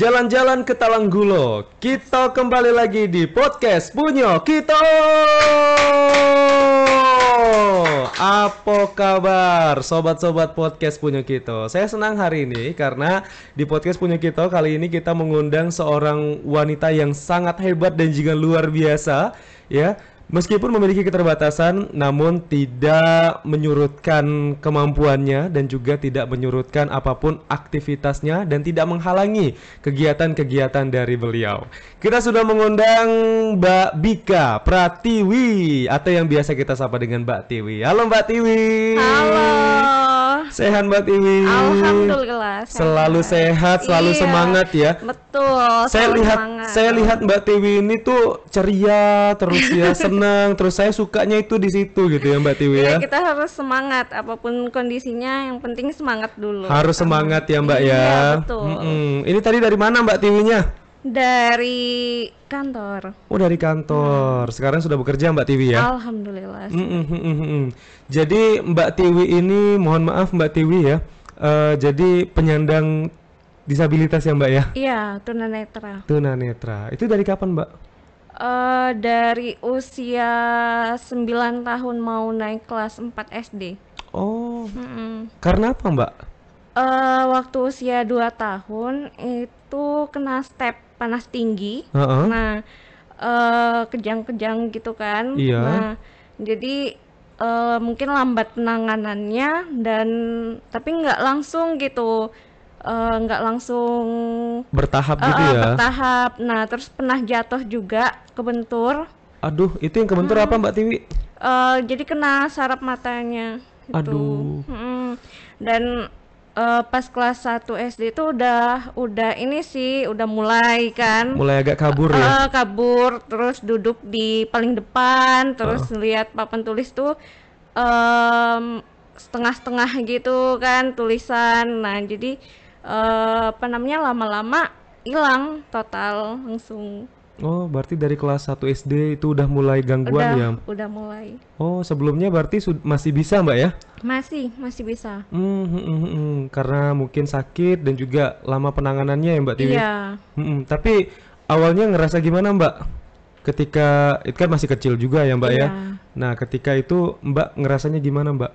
jalan-jalan ke Talanggulo. Kita kembali lagi di podcast Punyo Kito. Apa kabar sobat-sobat podcast Punyo Kito? Saya senang hari ini karena di podcast Punyo Kito kali ini kita mengundang seorang wanita yang sangat hebat dan juga luar biasa ya Meskipun memiliki keterbatasan, namun tidak menyurutkan kemampuannya dan juga tidak menyurutkan apapun aktivitasnya dan tidak menghalangi kegiatan-kegiatan dari beliau. Kita sudah mengundang Mbak Bika Pratiwi atau yang biasa kita sapa dengan Mbak Tiwi. Halo Mbak Tiwi. Halo. Sehat Mbak Tiwi. Alhamdulillah. Sehat. Selalu sehat, selalu iya, semangat ya. Betul. Saya lihat semangat. saya lihat Mbak Tiwi ini tuh ceria terus ya, senang terus saya sukanya itu di situ gitu ya Mbak Tiwi ya. ya. Kita harus semangat apapun kondisinya yang penting semangat dulu. Harus semangat ya Mbak iya, ya. Betul. Mm -mm. Ini tadi dari mana Mbak Tiwinya? Dari kantor. Oh dari kantor. Hmm. Sekarang sudah bekerja Mbak Tiwi ya? Alhamdulillah. Mm -mm, mm -mm. Jadi Mbak Tiwi ini, mohon maaf Mbak Tiwi ya, uh, jadi penyandang disabilitas ya Mbak ya? Iya, tunanetra. Tunanetra. Itu dari kapan Mbak? Uh, dari usia 9 tahun mau naik kelas 4 SD. Oh. Mm -mm. Karena apa Mbak? uh, waktu usia 2 tahun itu kena step panas tinggi. -uh. Nah, kejang eh, kejang-kejang gitu kan. Iya. Nah, jadi, uh, mungkin lambat penanganannya dan tapi nggak langsung gitu, eee, nggak langsung Bertahap gitu ya? bertahap. Nah, terus pernah jatuh juga, kebentur. Aduh, itu yang kebentur hmm. apa Mbak Tiwi? uh, jadi kena sarap matanya, gitu. Aduh. hmm. Dan uh, pas kelas 1 SD itu udah udah ini sih udah mulai kan mulai agak kabur uh, ya uh, kabur terus duduk di paling depan terus uh. lihat papan tulis tuh um, setengah-setengah gitu kan tulisan nah jadi uh, apa namanya lama-lama hilang total langsung Oh, berarti dari kelas 1 SD itu udah mulai gangguan udah, ya? Udah mulai. Oh, sebelumnya berarti masih bisa Mbak ya? Masih, masih bisa. Hmm, hmm, hmm, hmm, karena mungkin sakit dan juga lama penanganannya ya Mbak Tiwi? Iya. Hmm, hmm. Tapi awalnya ngerasa gimana Mbak? Ketika, itu kan masih kecil juga ya Mbak ya? iya. ya? Nah, ketika itu Mbak ngerasanya gimana Mbak?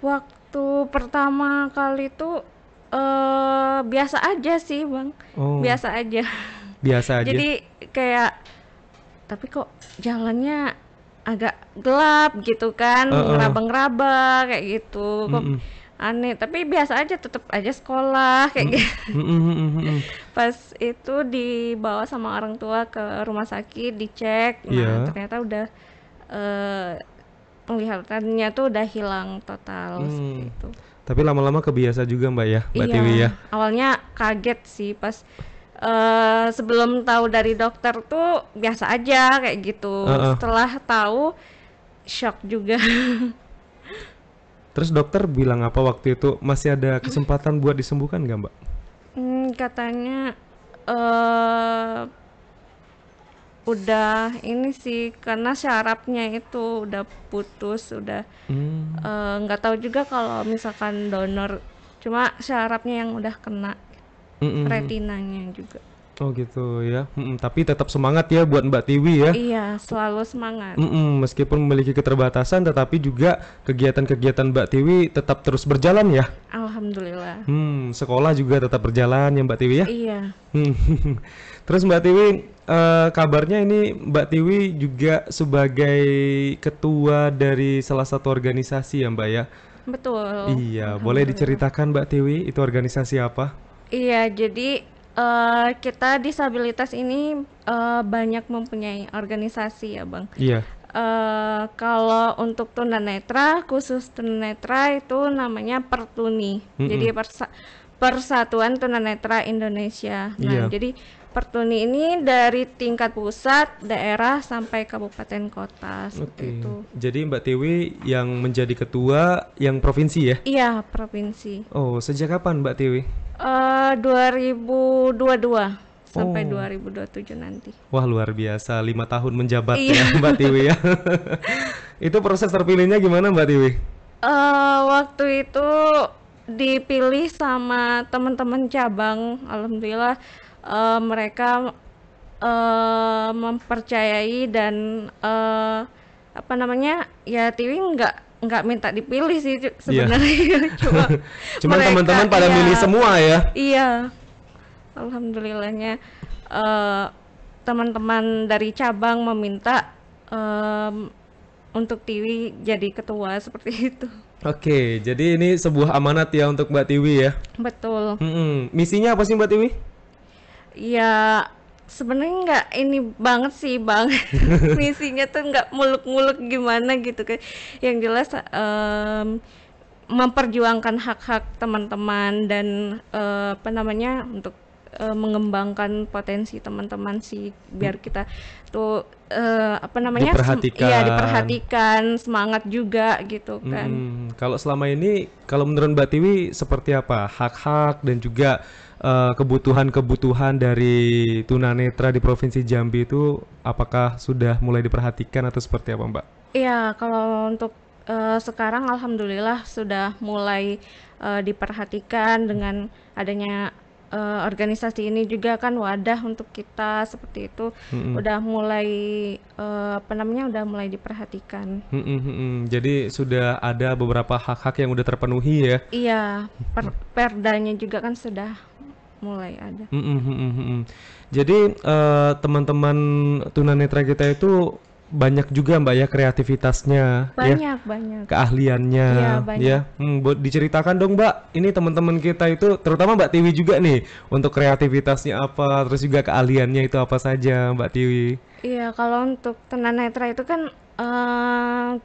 Waktu pertama kali itu uh, eh, biasa aja sih Bang. Oh. Biasa aja. biasa aja jadi kayak tapi kok jalannya agak gelap gitu kan ngeraba-ngeraba kayak gitu kok mm -mm. aneh tapi biasa aja tetap aja sekolah kayak mm -mm. gitu mm -mm. pas itu dibawa sama orang tua ke rumah sakit dicek nah yeah. ternyata udah uh, penglihatannya tuh udah hilang total mm. gitu tapi lama-lama kebiasa juga mbak ya mbak iya, Tiwi ya awalnya kaget sih pas Eh, sebelum tahu dari dokter tuh biasa aja kayak gitu. Uh -uh. Setelah tahu shock juga. Terus dokter bilang apa waktu itu? Masih ada kesempatan buat disembuhkan nggak mbak? Hmm, katanya uh, udah ini sih karena syarafnya itu udah putus udah hmm. Eh, nggak hmm. uh, tahu juga kalau misalkan donor cuma syarafnya yang udah kena mm -mm. retinanya juga. Oh gitu ya. Mm -mm. Tapi tetap semangat ya buat Mbak Tiwi ya. Iya, selalu semangat. Mm -mm. Meskipun memiliki keterbatasan, tetapi juga kegiatan-kegiatan Mbak Tiwi tetap terus berjalan ya. Alhamdulillah. Hmm, sekolah juga tetap berjalan ya Mbak Tiwi ya. Iya. Hmm. terus Mbak Tiwi, uh, kabarnya ini Mbak Tiwi juga sebagai ketua dari salah satu organisasi ya Mbak ya. Betul. Iya, boleh diceritakan Mbak Tiwi itu organisasi apa? Iya, jadi uh, kita disabilitas ini uh, banyak mempunyai organisasi ya, Bang. Iya. Uh, kalau untuk tunanetra, khusus tunanetra itu namanya Pertuni. mm hmm Jadi persa- Persatuan Tunanetra Indonesia. Nah, Iya. jadi Pertuni ini dari tingkat pusat, daerah sampai kabupaten kota seperti Oke. itu. Jadi Mbak Tiwi yang menjadi ketua yang provinsi ya? Iya, provinsi. Oh, sejak kapan Mbak Tiwi? Eh, uh, 2022 sampai 2027 nanti. Wah luar biasa, lima tahun menjabat iya. ya Mbak Tiwi ya. itu proses terpilihnya gimana Mbak Tiwi? Uh, waktu itu dipilih sama teman-teman cabang, alhamdulillah uh, mereka uh, mempercayai dan uh, apa namanya ya Tiwi nggak nggak minta dipilih sih iya. sebenarnya yeah. cuma teman-teman pada ya, milih semua ya iya alhamdulillahnya teman eh, teman-teman dari cabang meminta um, untuk Tiwi jadi ketua seperti itu Oke, jadi ini sebuah amanat ya untuk Mbak Tiwi ya. Betul. Mm -mm. Misinya apa sih Mbak Tiwi? Ya sebenarnya nggak ini banget sih bang misinya tuh nggak muluk-muluk gimana gitu kan yang jelas um, memperjuangkan hak-hak teman-teman dan uh, apa namanya untuk uh, mengembangkan potensi teman-teman sih biar kita tuh uh, apa namanya diperhatikan. ya diperhatikan semangat juga gitu kan hmm, kalau selama ini kalau menurut Mbak Tiwi seperti apa hak-hak dan juga Eh, kebutuhan-kebutuhan dari tunanetra di Provinsi Jambi itu apakah sudah mulai diperhatikan atau seperti apa Mbak? Iya, kalau untuk uh, sekarang alhamdulillah sudah mulai uh, diperhatikan dengan adanya uh, organisasi ini juga kan wadah untuk kita seperti itu mm-hmm. udah mulai uh, apa namanya udah mulai diperhatikan. Mm-hmm. Jadi sudah ada beberapa hak-hak yang udah terpenuhi ya. Iya, per- perdanya juga kan sudah mulai ada. Mm -hmm, mm -hmm. Jadi teman eh, teman-teman tunanetra kita itu banyak juga mbak ya kreativitasnya banyak ya, banyak keahliannya iya, ya, banyak. ya. Hmm, buat diceritakan dong mbak ini teman-teman kita itu terutama mbak Tiwi juga nih untuk kreativitasnya apa terus juga keahliannya itu apa saja mbak Tiwi iya kalau untuk tunanetra itu kan uh,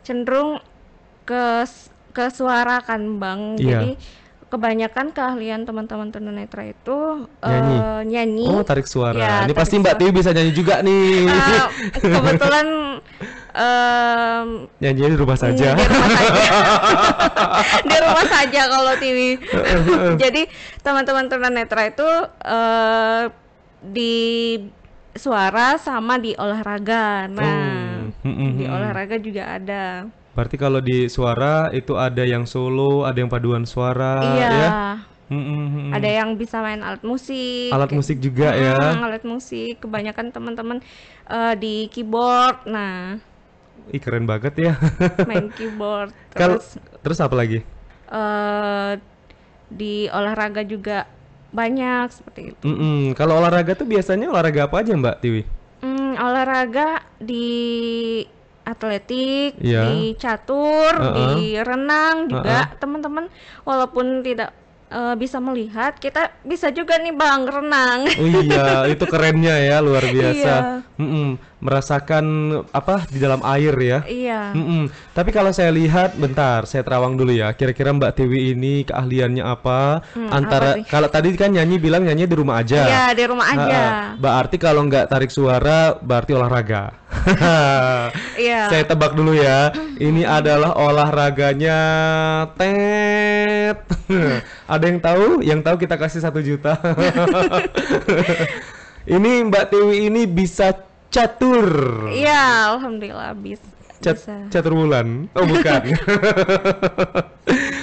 cenderung ke suara kan bang yeah. jadi kebanyakan keahlian teman-teman tunanetra itu nyanyi. Uh, nyanyi. Oh, tarik suara. Ya, Ini tarik pasti suara. Mbak Tiwi bisa nyanyi juga nih. Uh, kebetulan um, nyanyi di rumah saja. Di rumah saja. saja kalau Tiwi. Jadi teman-teman tunanetra itu uh, di suara sama di olahraga. Nah, hmm. di olahraga juga ada. Berarti kalau di suara itu ada yang solo, ada yang paduan suara, iya. ya? Mm-hmm. Ada yang bisa main alat musik. Alat musik juga hmm, ya. Alat musik. Kebanyakan teman-teman uh, di keyboard. Nah. Ih keren banget ya. main keyboard. Terus Kalo, terus apa lagi? Uh, di olahraga juga banyak seperti itu. Mm-hmm. Kalau olahraga tuh biasanya olahraga apa aja Mbak Tiwi? Mm, olahraga di atletik, yeah. di catur, uh -uh. di renang juga uh -uh. teman-teman walaupun tidak uh, bisa melihat, kita bisa juga nih bang renang. Oh iya, itu kerennya ya luar iya. biasa. yeah. Mm -mm, merasakan apa di dalam air ya. Iya. Mm -mm. Tapi kalau saya lihat, bentar, saya terawang dulu ya. Kira-kira Mbak Tiwi ini keahliannya apa? Hmm, Antara apa kalau tadi kan nyanyi bilang nyanyi di rumah aja. Iya di rumah aja. Nah, berarti kalau nggak tarik suara, berarti olahraga. yeah. Saya tebak dulu ya. Ini adalah olahraganya tet. Ada yang tahu? Yang tahu kita kasih satu juta. ini Mbak Tiwi ini bisa catur. Iya, yeah, alhamdulillah bisa. Cat, bisa. Catur bulan. Oh, bukan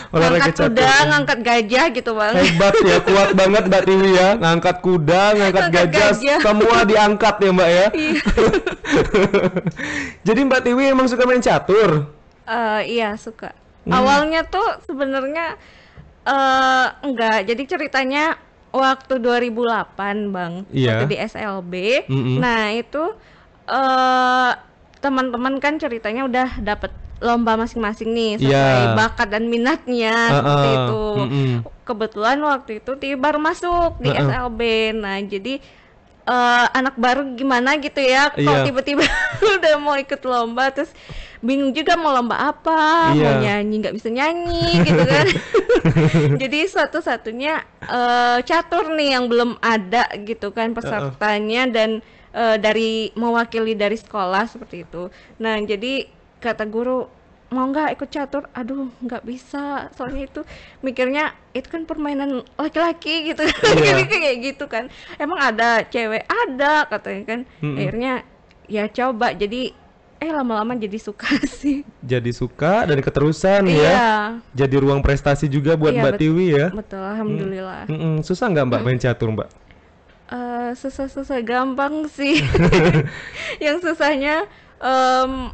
olahraga ngangkat catur. kuda ngangkat gajah gitu bang hebat ya kuat banget mbak Tiwi ya ngangkat kuda ngangkat, gajah, gajah semua diangkat ya mbak ya iya. jadi mbak Tiwi emang suka main catur uh, iya suka hmm. awalnya tuh sebenarnya uh, enggak jadi ceritanya waktu 2008 bang yeah. waktu di SLB mm -hmm. nah itu uh, teman-teman kan ceritanya udah dapet lomba masing-masing nih sesuai yeah. bakat dan minatnya uh -uh. seperti itu. Mm -hmm. Kebetulan waktu itu baru masuk di uh -uh. SLB. Nah, jadi uh, anak baru gimana gitu ya kalau iya. yeah. tiba-tiba udah mau ikut lomba terus bingung juga mau lomba apa, yeah. mau nyanyi nggak bisa nyanyi gitu kan. jadi satu-satunya uh, catur nih yang belum ada gitu kan pesertanya uh -uh. dan uh, dari mewakili dari sekolah seperti itu. Nah, jadi kata guru mau nggak ikut catur aduh nggak bisa soalnya itu mikirnya itu kan permainan laki-laki gitu yeah. kayak gitu kan emang ada cewek ada katanya kan mm -mm. akhirnya ya coba jadi eh lama-lama jadi suka sih jadi suka dan keterusan ya iya. jadi ruang prestasi juga buat iya, mbak Tiwi ya betul mm. alhamdulillah mm -mm. susah nggak mbak mm. main catur mbak uh, susah-susah gampang sih yang susahnya um,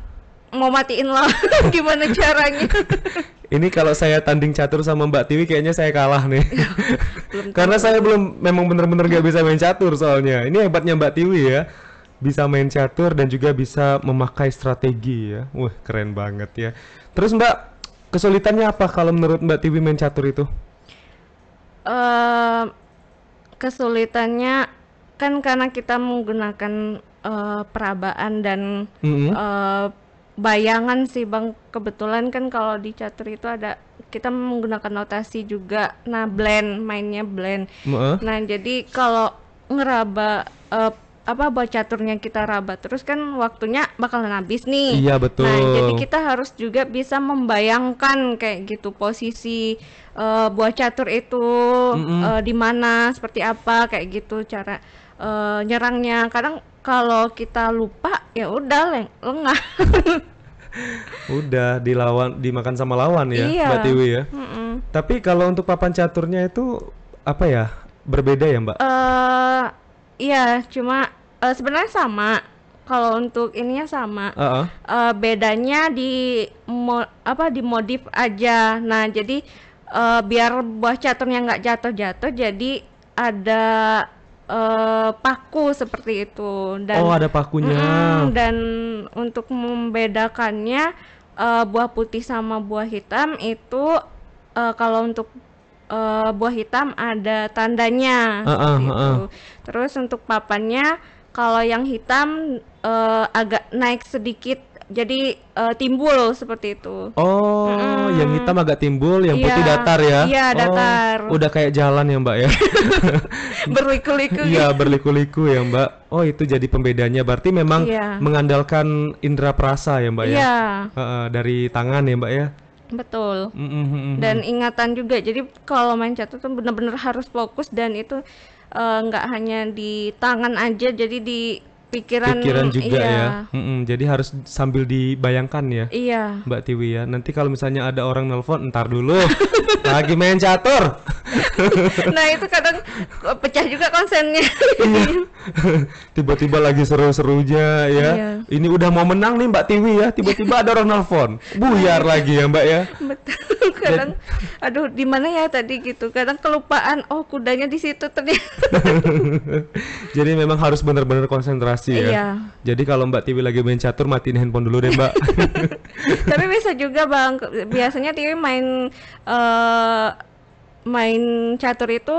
mau matiin lo gimana caranya ini kalau saya tanding catur sama Mbak Tiwi kayaknya saya kalah nih karena saya belum memang bener-bener gak bisa main catur soalnya ini hebatnya Mbak Tiwi ya bisa main catur dan juga bisa memakai strategi ya wah keren banget ya terus Mbak kesulitannya apa kalau menurut Mbak Tiwi main catur itu uh, kesulitannya kan karena kita menggunakan uh, perabaan dan mm -hmm. uh, bayangan sih bang kebetulan kan kalau di catur itu ada kita menggunakan notasi juga nah blend mainnya blend uh nah jadi kalau ngeraba uh, apa buat caturnya kita raba terus kan waktunya bakalan habis nih iya betul nah jadi kita harus juga bisa membayangkan kayak gitu posisi uh, buat catur itu mm -hmm. uh, di mana seperti apa kayak gitu cara uh, nyerangnya kadang kalau kita lupa ya udah lengah udah dilawan dimakan sama lawan ya iya. mbak Tiwi ya mm -mm. tapi kalau untuk papan caturnya itu apa ya berbeda ya mbak? Uh, iya cuma uh, sebenarnya sama kalau untuk ininya sama uh -uh. Uh, bedanya di mo apa di modif aja nah jadi uh, biar buah caturnya nggak jatuh-jatuh jadi ada uh, paku seperti itu dan oh ada pakunya mm, dan untuk membedakannya uh, buah putih sama buah hitam itu uh, kalau untuk uh, buah hitam ada tandanya uh, uh, uh, uh. terus untuk papannya kalau yang hitam uh, agak naik sedikit jadi uh, timbul seperti itu. Oh, mm. yang hitam agak timbul, yang yeah. putih iya. datar ya? Iya yeah, oh, datar. Oh, udah kayak jalan ya mbak ya? berliku-liku. Iya berliku-liku ya mbak. Oh itu jadi pembedanya. Berarti memang yeah. mengandalkan indera perasa ya mbak ya? Iya. Uh, uh, dari tangan ya mbak ya? Betul. Mm -hmm. Dan ingatan juga. Jadi kalau main catur tuh benar-benar harus fokus dan itu eh, nggak uh, hanya di tangan aja, jadi di pikiran pikiran juga iya. ya mm -mm, jadi harus sambil dibayangkan ya iya Mbak Tiwi ya nanti kalau misalnya ada orang nelpon ntar dulu lagi main catur nah itu kadang pecah juga konsennya iya. tiba-tiba lagi seru-serunya ya iya. ini udah mau menang nih Mbak Tiwi ya tiba-tiba ada orang nelfon, buyar iya. lagi ya Mbak ya betul kadang aduh di mana ya tadi gitu kadang kelupaan oh kudanya di situ ternyata jadi memang harus benar-benar konsentrasi pasti ya. Iya. Jadi kalau Mbak Tiwi lagi main catur matiin handphone dulu deh Mbak. Tapi bisa juga Bang. Biasanya Tiwi main uh, main catur itu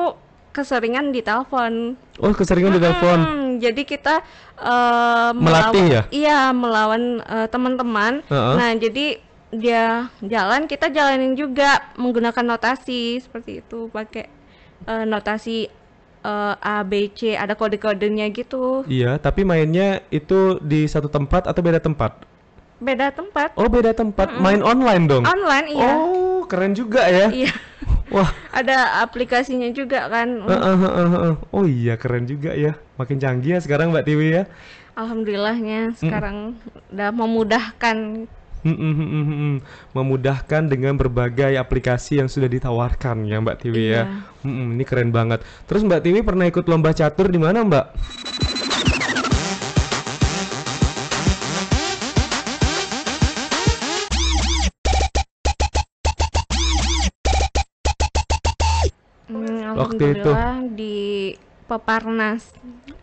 keseringan di telepon. Oh, keseringan hmm, di telepon. Jadi kita uh, melatih ya? Iya, melawan uh, teman-teman. Uh -huh. Nah, jadi dia jalan, kita jalanin juga menggunakan notasi seperti itu, pakai notasi uh, A B C ada kode-kodenya gitu. Iya, tapi mainnya itu di satu tempat atau beda tempat? Beda tempat. Oh, beda tempat. Mm -mm. Main online dong. Online iya. Oh, keren juga ya. Iya. Wah. Ada aplikasinya juga kan. Uh, uh, uh, uh, Oh iya, keren juga ya. Makin canggih ya sekarang Mbak Tiwi ya. Alhamdulillahnya mm. sekarang mm. udah memudahkan Hmm, hmm, hmm, memudahkan dengan berbagai aplikasi yang sudah ditawarkan ya Mbak Tiwi ya. mm ini keren banget. Terus Mbak Tiwi pernah ikut lomba catur di mana Mbak? waktu itu di Peparnas.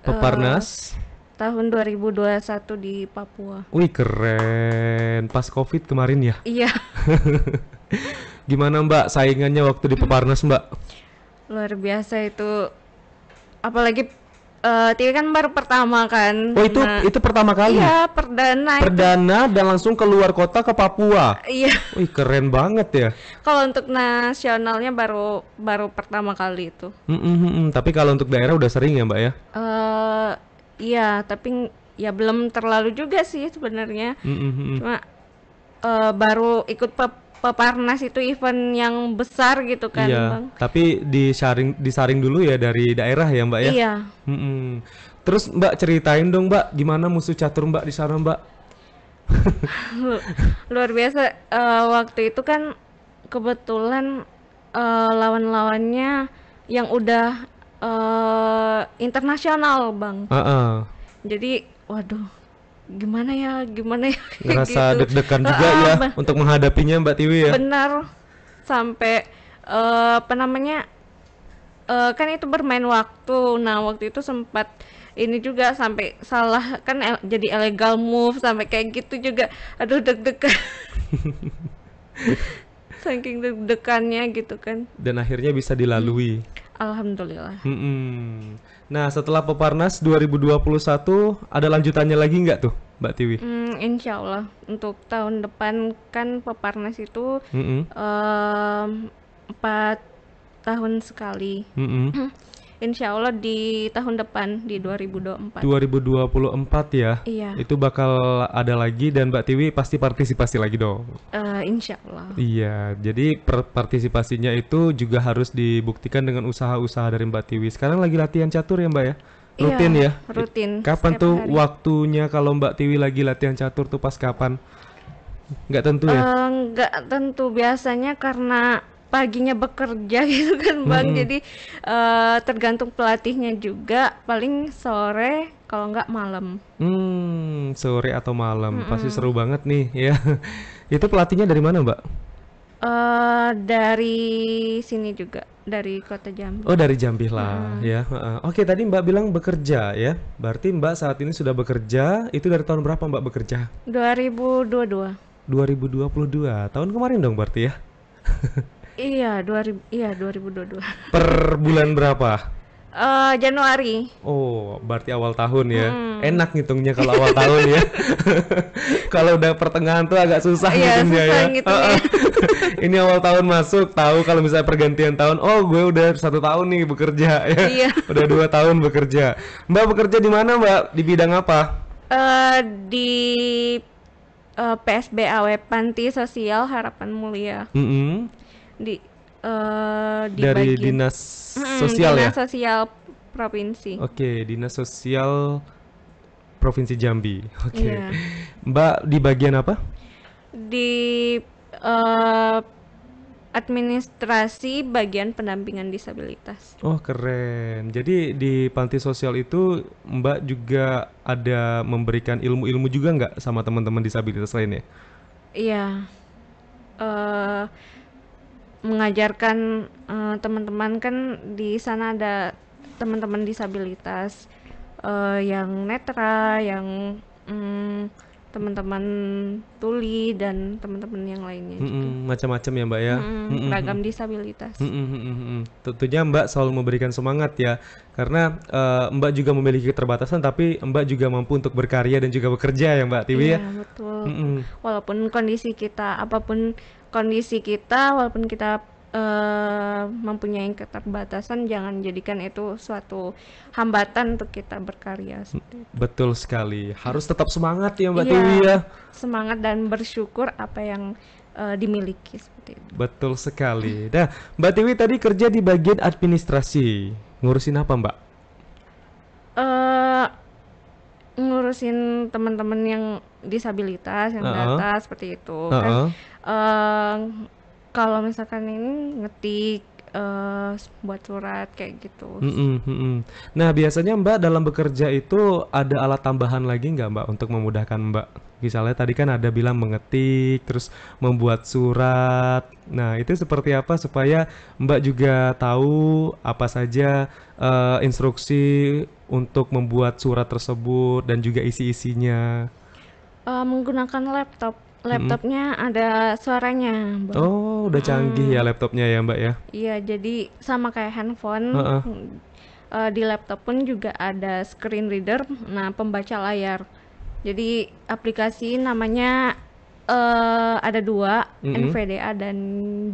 Peparnas? Eh, tahun 2021 di Papua. Wih keren, pas COVID kemarin ya? Iya. Gimana Mbak saingannya waktu di Peparnas Mbak? Luar biasa itu, apalagi uh, eh, Tia kan baru pertama kan. Oh itu nah, itu pertama kali? Iya perdana. Perdana itu. dan langsung keluar kota ke Papua. Iya. Wih keren banget ya. Kalau untuk nasionalnya baru baru pertama kali itu. Mm -mm, mm -mm. Tapi kalau untuk daerah udah sering ya Mbak ya? Uh, Iya, tapi ya belum terlalu juga sih sebenarnya. Mm-hmm. Cuma uh, baru ikut pe peparnas itu event yang besar gitu kan, iya, Bang. Tapi disaring disaring dulu ya dari daerah ya, Mbak ya. Iya. Mm-hmm. Terus Mbak ceritain dong, Mbak, gimana musuh catur Mbak di sana, Mbak? Luar biasa uh, waktu itu kan kebetulan uh, lawan-lawannya yang udah uh, internasional bang. Uh -uh. Jadi waduh gimana ya gimana ya ngerasa gitu. deg-degan juga uh, ya untuk menghadapinya Mbak Tiwi ya. Benar sampai uh, apa namanya uh, kan itu bermain waktu. Nah waktu itu sempat ini juga sampai salah kan el jadi illegal move sampai kayak gitu juga aduh deg-degan saking deg-degannya gitu kan dan akhirnya bisa dilalui Alhamdulillah. Mm -mm. Nah, setelah Peparnas 2021 ada lanjutannya lagi nggak tuh, Mbak Tiwi? Mm, insya Allah untuk tahun depan kan Peparnas itu eh, empat mm -mm. tahun sekali. Mm -mm. Insya Allah di tahun depan di 2024. 2024 ya? Iya. Itu bakal ada lagi dan Mbak Tiwi pasti partisipasi lagi dong. Uh, insya Allah. Iya, jadi partisipasinya itu juga harus dibuktikan dengan usaha-usaha dari Mbak Tiwi. Sekarang lagi latihan catur ya Mbak ya? Iya, rutin iya, ya? Rutin. Kapan tuh hari. waktunya kalau Mbak Tiwi lagi latihan catur tuh pas kapan? Enggak tentu ya? Enggak eh, uh, tentu biasanya karena paginya bekerja gitu kan bang hmm. jadi uh, tergantung pelatihnya juga paling sore kalau nggak malam hmm sore atau malam hmm. pasti seru banget nih ya itu pelatihnya dari mana mbak Uh, dari sini juga dari kota Jambi. Oh dari Jambi lah mm. ya. Uh, Oke okay, tadi Mbak bilang bekerja ya. Berarti Mbak saat ini sudah bekerja. Itu dari tahun berapa Mbak bekerja? 2022. 2022 tahun kemarin dong berarti ya. Iya, iya, dua ribu, iya dua dua ribu dua. Per bulan berapa? Uh, Januari. Oh, berarti awal tahun ya. Hmm. Enak ngitungnya kalau awal tahun ya. kalau udah pertengahan tuh agak susah yeah, ngitungnya susah ya. Ngitungnya. Ini awal tahun masuk, tahu kalau misalnya pergantian tahun, oh gue udah satu tahun nih bekerja ya. Iya. udah dua tahun bekerja. Mbak bekerja di mana Mbak? Di bidang apa? Uh, di uh, eh, PSBAW Panti Sosial Harapan Mulia. Mm -hmm di uh, dari bagian. dinas hmm, sosial dinas ya. sosial provinsi. Oke, okay, dinas sosial provinsi Jambi. Oke. Okay. Iya. Yeah. Mbak di bagian apa? Di uh, administrasi bagian pendampingan disabilitas. Oh keren. Jadi di panti sosial itu Mbak juga ada memberikan ilmu-ilmu juga nggak sama teman-teman disabilitas lainnya? Iya. Yeah. Uh, mengajarkan uh, teman-teman kan di sana ada teman-teman disabilitas uh, yang netra, yang um, teman-teman tuli dan teman-teman yang lainnya mm -mm, macam-macam ya mbak ya mm -mm, mm -mm, ragam disabilitas mm -mm, tentunya mbak selalu memberikan semangat ya karena uh, mbak juga memiliki keterbatasan tapi mbak juga mampu untuk berkarya dan juga bekerja ya mbak Tiwi iya, ya betul mm -mm. walaupun kondisi kita apapun kondisi kita walaupun kita uh, mempunyai keterbatasan jangan jadikan itu suatu hambatan untuk kita berkarya. Hmm, betul sekali. Harus tetap semangat ya Mbak iya, ya. Semangat dan bersyukur apa yang uh, dimiliki seperti itu. Betul sekali. Nah, Mbak Tiwi tadi kerja di bagian administrasi. Ngurusin apa, Mbak? Uh, ngurusin teman-teman yang disabilitas yang uh -uh. data seperti itu uh -uh. kan Ehm, kalau misalkan ini ngetik uh, buat surat kayak gitu. Mm -mm, mm -mm. Nah biasanya Mbak dalam bekerja itu ada alat tambahan lagi nggak Mbak untuk memudahkan Mbak? Misalnya tadi kan ada bilang mengetik, terus membuat surat. Nah itu seperti apa supaya Mbak juga tahu apa saja uh, instruksi untuk membuat surat tersebut dan juga isi-isinya? Uh, menggunakan laptop Hmm. laptopnya hmm. ada suaranya. Mbak. Oh, udah hmm. canggih hmm. ya laptopnya ya Mbak ya? Iya, jadi sama kayak handphone. Uh -uh. Uh, di laptop pun juga ada screen reader, nah pembaca layar. Jadi aplikasi namanya uh, ada dua, mm -hmm. NVDA dan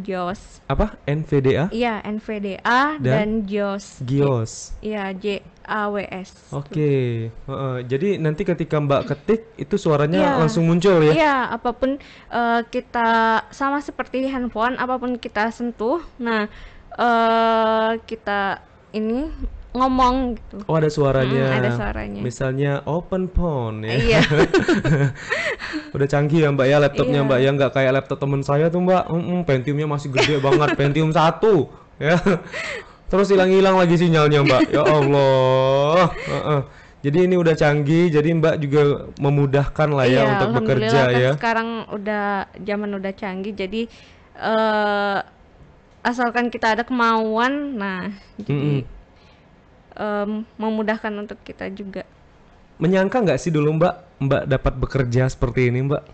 JOS. Apa? NVDA? Iya, NVDA dan, dan JOS. JOS. Iya, J AWS. Oke, okay. uh, jadi nanti ketika Mbak ketik itu suaranya yeah. langsung muncul ya? Iya, yeah, apapun uh, kita sama seperti handphone, apapun kita sentuh, nah uh, kita ini ngomong gitu. Oh ada suaranya. Hmm, ada suaranya. Misalnya open phone ya. Iya. Udah canggih ya mbak ya laptopnya iya. mbak ya nggak kayak laptop temen saya tuh mbak. Mm -mm, Pentiumnya masih gede banget. Pentium satu ya terus hilang-hilang lagi sinyalnya mbak ya Allah uh -uh. Jadi ini udah canggih, jadi Mbak juga memudahkan lah ya iya, untuk bekerja kan ya. Sekarang udah zaman udah canggih, jadi uh, asalkan kita ada kemauan, nah jadi mm -mm. Um, memudahkan untuk kita juga. Menyangka nggak sih dulu Mbak, Mbak dapat bekerja seperti ini Mbak?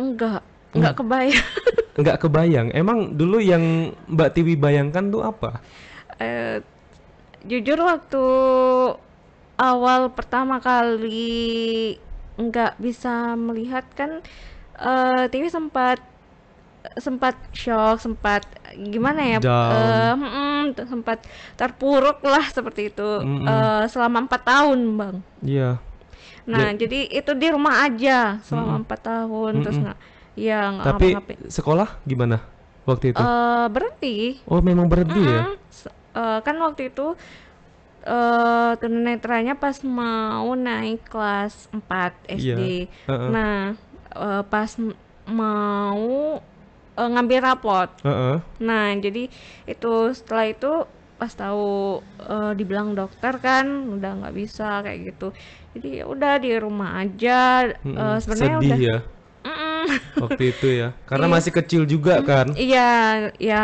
Enggak nggak hmm. kebayang nggak kebayang emang dulu yang mbak Tiwi bayangkan tuh apa uh, jujur waktu awal pertama kali nggak bisa melihat kan uh, Tiwi sempat sempat shock sempat gimana ya uh, mm, mm, sempat terpuruk lah seperti itu mm -mm. Uh, selama empat tahun bang iya yeah. nah yeah. jadi itu di rumah aja selama empat mm -mm. tahun mm -mm. terus nggak yang Tapi apa sekolah gimana waktu itu? Uh, berhenti. Oh, memang berhenti mm -hmm. ya? Uh, kan waktu itu uh, tunanetranya pas mau naik kelas 4 SD. Yeah. Uh -uh. Nah, uh, pas mau uh, ngambil rapot. Uh -uh. Nah, jadi itu setelah itu pas tahu uh, dibilang dokter kan udah nggak bisa kayak gitu. Jadi ya udah di rumah aja. uh, Sebenarnya udah. Ya? waktu itu ya karena iya. masih kecil juga kan iya ya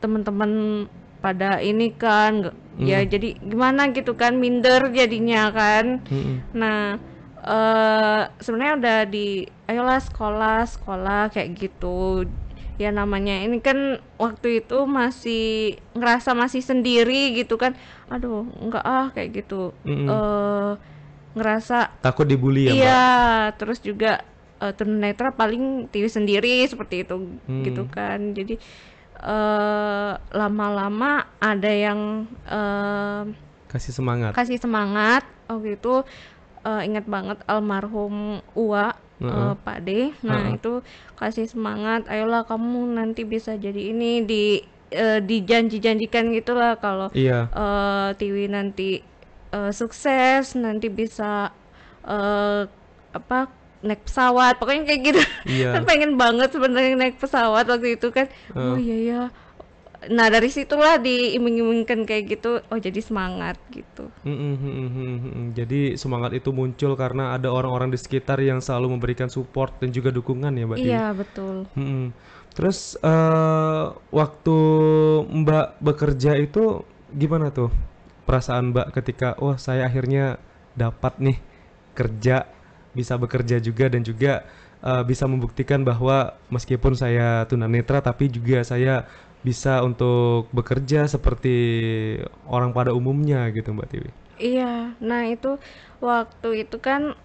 teman-teman pada ini kan mm. ya jadi gimana gitu kan minder jadinya kan mm nah uh, sebenarnya udah di ayolah sekolah sekolah kayak gitu ya namanya ini kan waktu itu masih ngerasa masih sendiri gitu kan aduh enggak ah kayak gitu mm -mm. Uh, ngerasa takut dibully ya iya mbak? terus juga uh, eh, tunanetra paling TV sendiri seperti itu hmm. gitu kan jadi uh, lama-lama ada yang uh, kasih semangat kasih semangat waktu itu uh, ingat banget almarhum Ua uh -uh. Uh, Pak D nah uh -uh. itu kasih semangat ayolah kamu nanti bisa jadi ini di uh, dijanji-janjikan gitulah kalau iya. uh, Tiwi nanti uh, sukses nanti bisa uh, apa naik pesawat pokoknya kayak gitu iya. kan pengen banget sebenarnya naik pesawat waktu itu kan uh. oh iya ya nah dari situlah diiming-imingkan kayak gitu oh jadi semangat gitu mm -hmm, jadi semangat itu muncul karena ada orang-orang di sekitar yang selalu memberikan support dan juga dukungan ya mbak iya Dini? betul mm -hmm. terus uh, waktu mbak bekerja itu gimana tuh perasaan mbak ketika wah oh, saya akhirnya dapat nih kerja bisa bekerja juga dan juga uh, bisa membuktikan bahwa meskipun saya tunanetra tapi juga saya bisa untuk bekerja seperti orang pada umumnya gitu Mbak Tiwi. Iya, nah itu waktu itu kan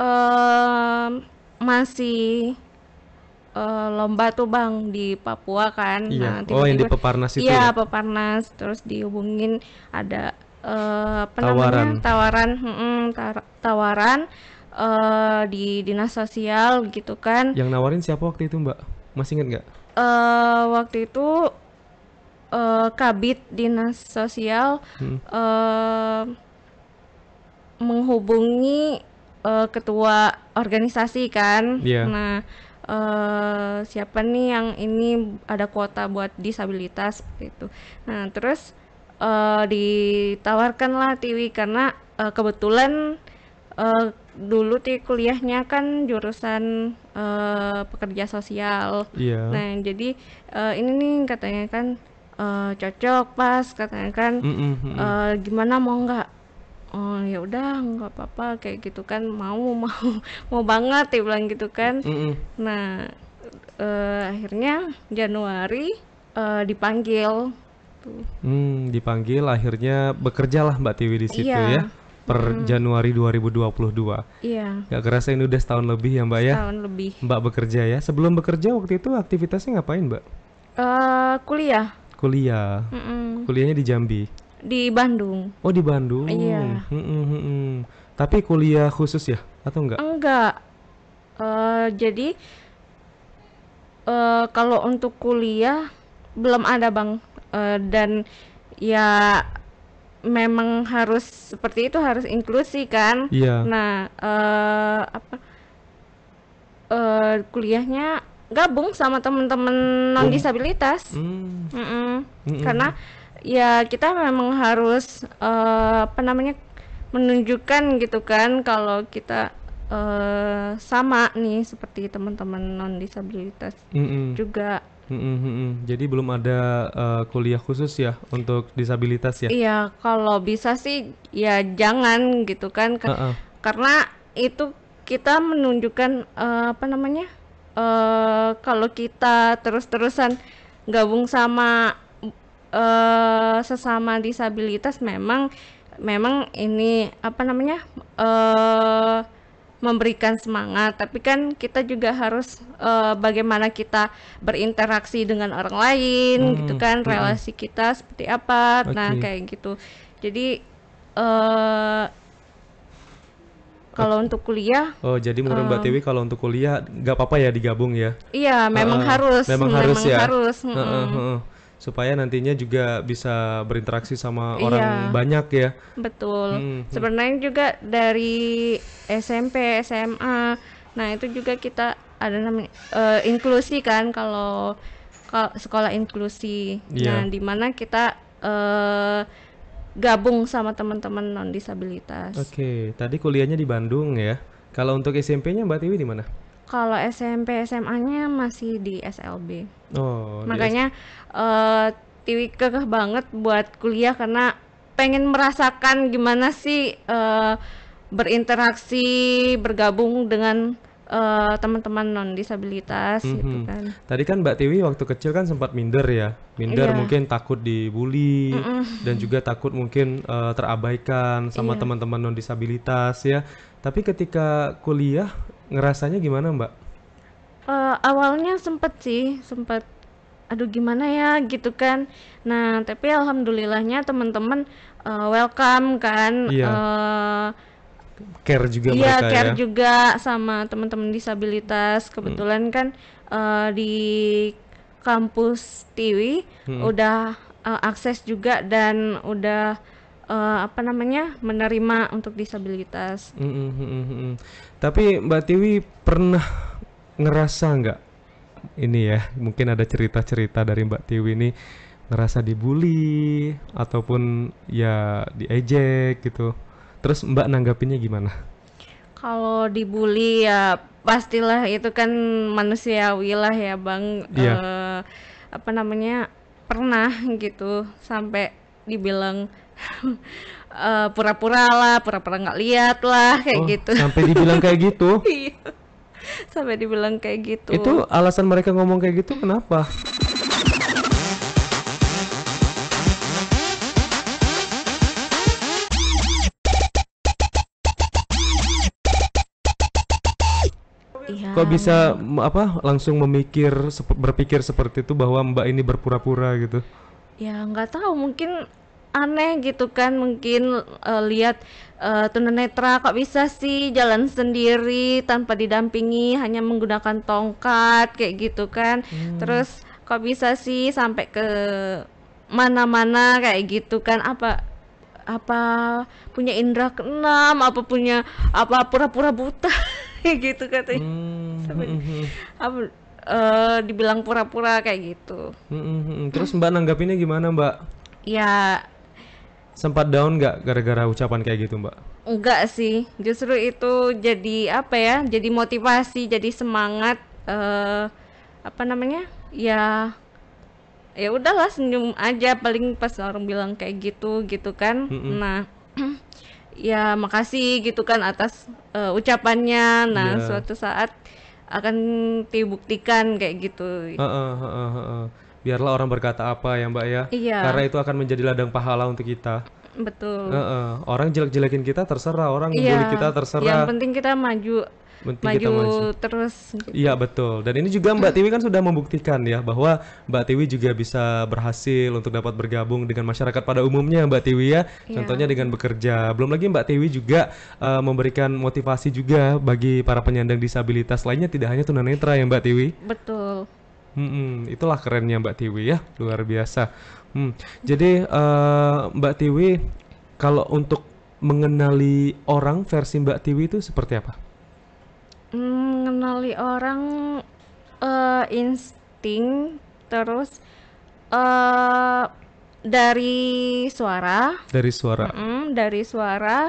uh, masih uh, lomba tuh Bang di Papua kan. Iya. Nah, tiba -tiba, oh yang di Peparnas itu. Iya, ya? Peparnas terus dihubungin ada uh, apa tawaran. namanya? tawaran, mm -mm, tawaran uh, di dinas sosial gitu kan. Yang nawarin siapa waktu itu Mbak? Masih ingat nggak? Uh, waktu itu uh, kabit dinas sosial hmm. uh, menghubungi uh, ketua organisasi kan. Yeah. Nah uh, siapa nih yang ini ada kuota buat disabilitas seperti itu. Nah, terus uh, ditawarkanlah TV karena uh, kebetulan uh, dulu di kuliahnya kan jurusan uh, pekerja sosial. Iya. Nah, jadi uh, ini nih katanya kan uh, cocok pas katanya kan mm -mm, mm -mm. Uh, gimana mau nggak? Oh ya udah nggak apa-apa kayak gitu kan mau mau mau banget ya bilang gitu kan. Mm -mm. Nah uh, akhirnya Januari uh, dipanggil. Tuh. Hmm dipanggil akhirnya bekerjalah Mbak Tiwi di situ yeah. ya per hmm. Januari 2022. Iya. Gak kerasa ini udah setahun lebih ya Mbak setahun ya? Setahun lebih. Mbak bekerja ya. Sebelum bekerja waktu itu aktivitasnya ngapain Mbak? Uh, kuliah. Kuliah. Mm -mm. Kuliahnya di Jambi. Di Bandung. Oh di Bandung. Iya. Mm -mm -mm. Tapi kuliah khusus ya atau enggak? Enggak. Uh, jadi uh, kalau untuk kuliah belum ada bang uh, dan ya memang harus seperti itu harus inklusi kan iya. nah uh, apa uh, kuliahnya gabung sama teman-teman non disabilitas mm. Mm -mm. Mm karena ya kita memang harus uh, apa namanya menunjukkan gitu kan kalau kita uh, sama nih seperti teman-teman non disabilitas juga Mhm -hmm. Jadi belum ada, uh, kuliah khusus ya untuk disabilitas ya? Iya, kalau bisa sih ya jangan gitu kan uh -uh. karena itu kita menunjukkan, uh, apa namanya, uh, kalau kita terus-terusan gabung sama, uh, sesama disabilitas memang memang ini, apa namanya, Uh, memberikan semangat, tapi kan kita juga harus uh, bagaimana kita berinteraksi dengan orang lain, hmm, gitu kan, hmm. relasi kita seperti apa, okay. nah kayak gitu. Jadi uh, kalau untuk kuliah oh jadi menurut um, mbak eh, Tiwi kalau untuk kuliah nggak apa-apa ya digabung ya iya memang uh, harus memang harus memang ya harus Uh, uh, uh, uh supaya nantinya juga bisa berinteraksi sama iya. orang banyak ya. Betul. Hmm, hmm. Sebenarnya juga dari SMP, SMA. Nah, itu juga kita ada namanya uh, inklusi kan kalau sekolah inklusi. Iya. Nah, di mana kita uh, gabung sama teman-teman non disabilitas. Oke, okay. tadi kuliahnya di Bandung ya. Kalau untuk SMP-nya Mbak Tiwi di mana? kalau SMP SMA-nya masih di SLB. Oh. Makanya uh, Tiwi kekeh banget buat kuliah karena pengen merasakan gimana sih uh, berinteraksi, bergabung dengan uh, teman-teman non disabilitas mm -hmm. gitu kan. Tadi kan Mbak Tiwi waktu kecil kan sempat minder ya. Minder yeah. mungkin takut dibully mm -mm. dan juga takut mungkin uh, terabaikan sama yeah. teman-teman non disabilitas ya. Tapi ketika kuliah ngerasanya gimana mbak? Uh, awalnya sempet sih sempet aduh gimana ya gitu kan nah tapi alhamdulillahnya teman-teman uh, welcome kan iya. uh, care juga iya, mereka care ya juga sama teman-teman disabilitas kebetulan hmm. kan uh, di kampus TV hmm. udah uh, akses juga dan udah uh, apa namanya menerima untuk disabilitas. Mm -hmm. hmm, hmm, hmm tapi Mbak Tiwi pernah ngerasa nggak ini ya mungkin ada cerita-cerita dari Mbak Tiwi ini ngerasa dibully ataupun ya diejek gitu. Terus Mbak nanggapinnya gimana? Kalau dibully ya pastilah itu kan manusiawi lah ya Bang. Iya. Uh, apa namanya? pernah gitu sampai dibilang uh, pura-pura lah, pura-pura nggak lihat lah kayak oh, gitu. Sampai dibilang kayak gitu. Iya. sampai dibilang kayak gitu. Itu alasan mereka ngomong kayak gitu kenapa? Ya. Kok bisa apa langsung memikir berpikir seperti itu bahwa Mbak ini berpura-pura gitu? Ya nggak tahu mungkin aneh gitu kan mungkin uh, lihat uh, tunanetra kok bisa sih jalan sendiri tanpa didampingi hanya menggunakan tongkat kayak gitu kan hmm. terus kok bisa sih sampai ke mana-mana kayak gitu kan apa apa punya indra keenam apa punya apa pura-pura buta gitu katanya hmm. sampai, hmm, hmm, hmm. apa, uh, dibilang pura-pura kayak gitu terus mbak nanggapinnya gimana mbak ya sempat down nggak gara-gara ucapan kayak gitu mbak? Enggak sih, justru itu jadi apa ya? Jadi motivasi, jadi semangat. Uh, apa namanya? Ya, ya udahlah senyum aja. Paling pas orang bilang kayak gitu, gitu kan. Mm -mm. Nah, ya makasih gitu kan atas uh, ucapannya. Nah, yeah. suatu saat akan dibuktikan kayak gitu. Uh, uh, uh, uh, uh biarlah orang berkata apa ya mbak ya iya. karena itu akan menjadi ladang pahala untuk kita betul e -e. orang jelek-jelekin kita terserah orang iya. bully kita terserah yang penting kita maju penting maju, kita maju terus gitu. iya gitu. betul dan ini juga mbak Tiwi kan sudah membuktikan ya bahwa mbak Tiwi juga bisa berhasil untuk dapat bergabung dengan masyarakat pada umumnya mbak Tiwi ya yeah. contohnya dengan bekerja belum lagi mbak Tiwi juga uh, memberikan motivasi juga bagi para penyandang disabilitas lainnya tidak hanya tunanetra ya mbak Tiwi betul Hmm, itulah kerennya Mbak Tiwi ya, luar biasa. Hmm, jadi, uh, Mbak Tiwi kalau untuk mengenali orang versi Mbak Tiwi itu seperti apa? Mengenali orang, uh, insting, terus, uh, dari suara Dari suara? dari suara,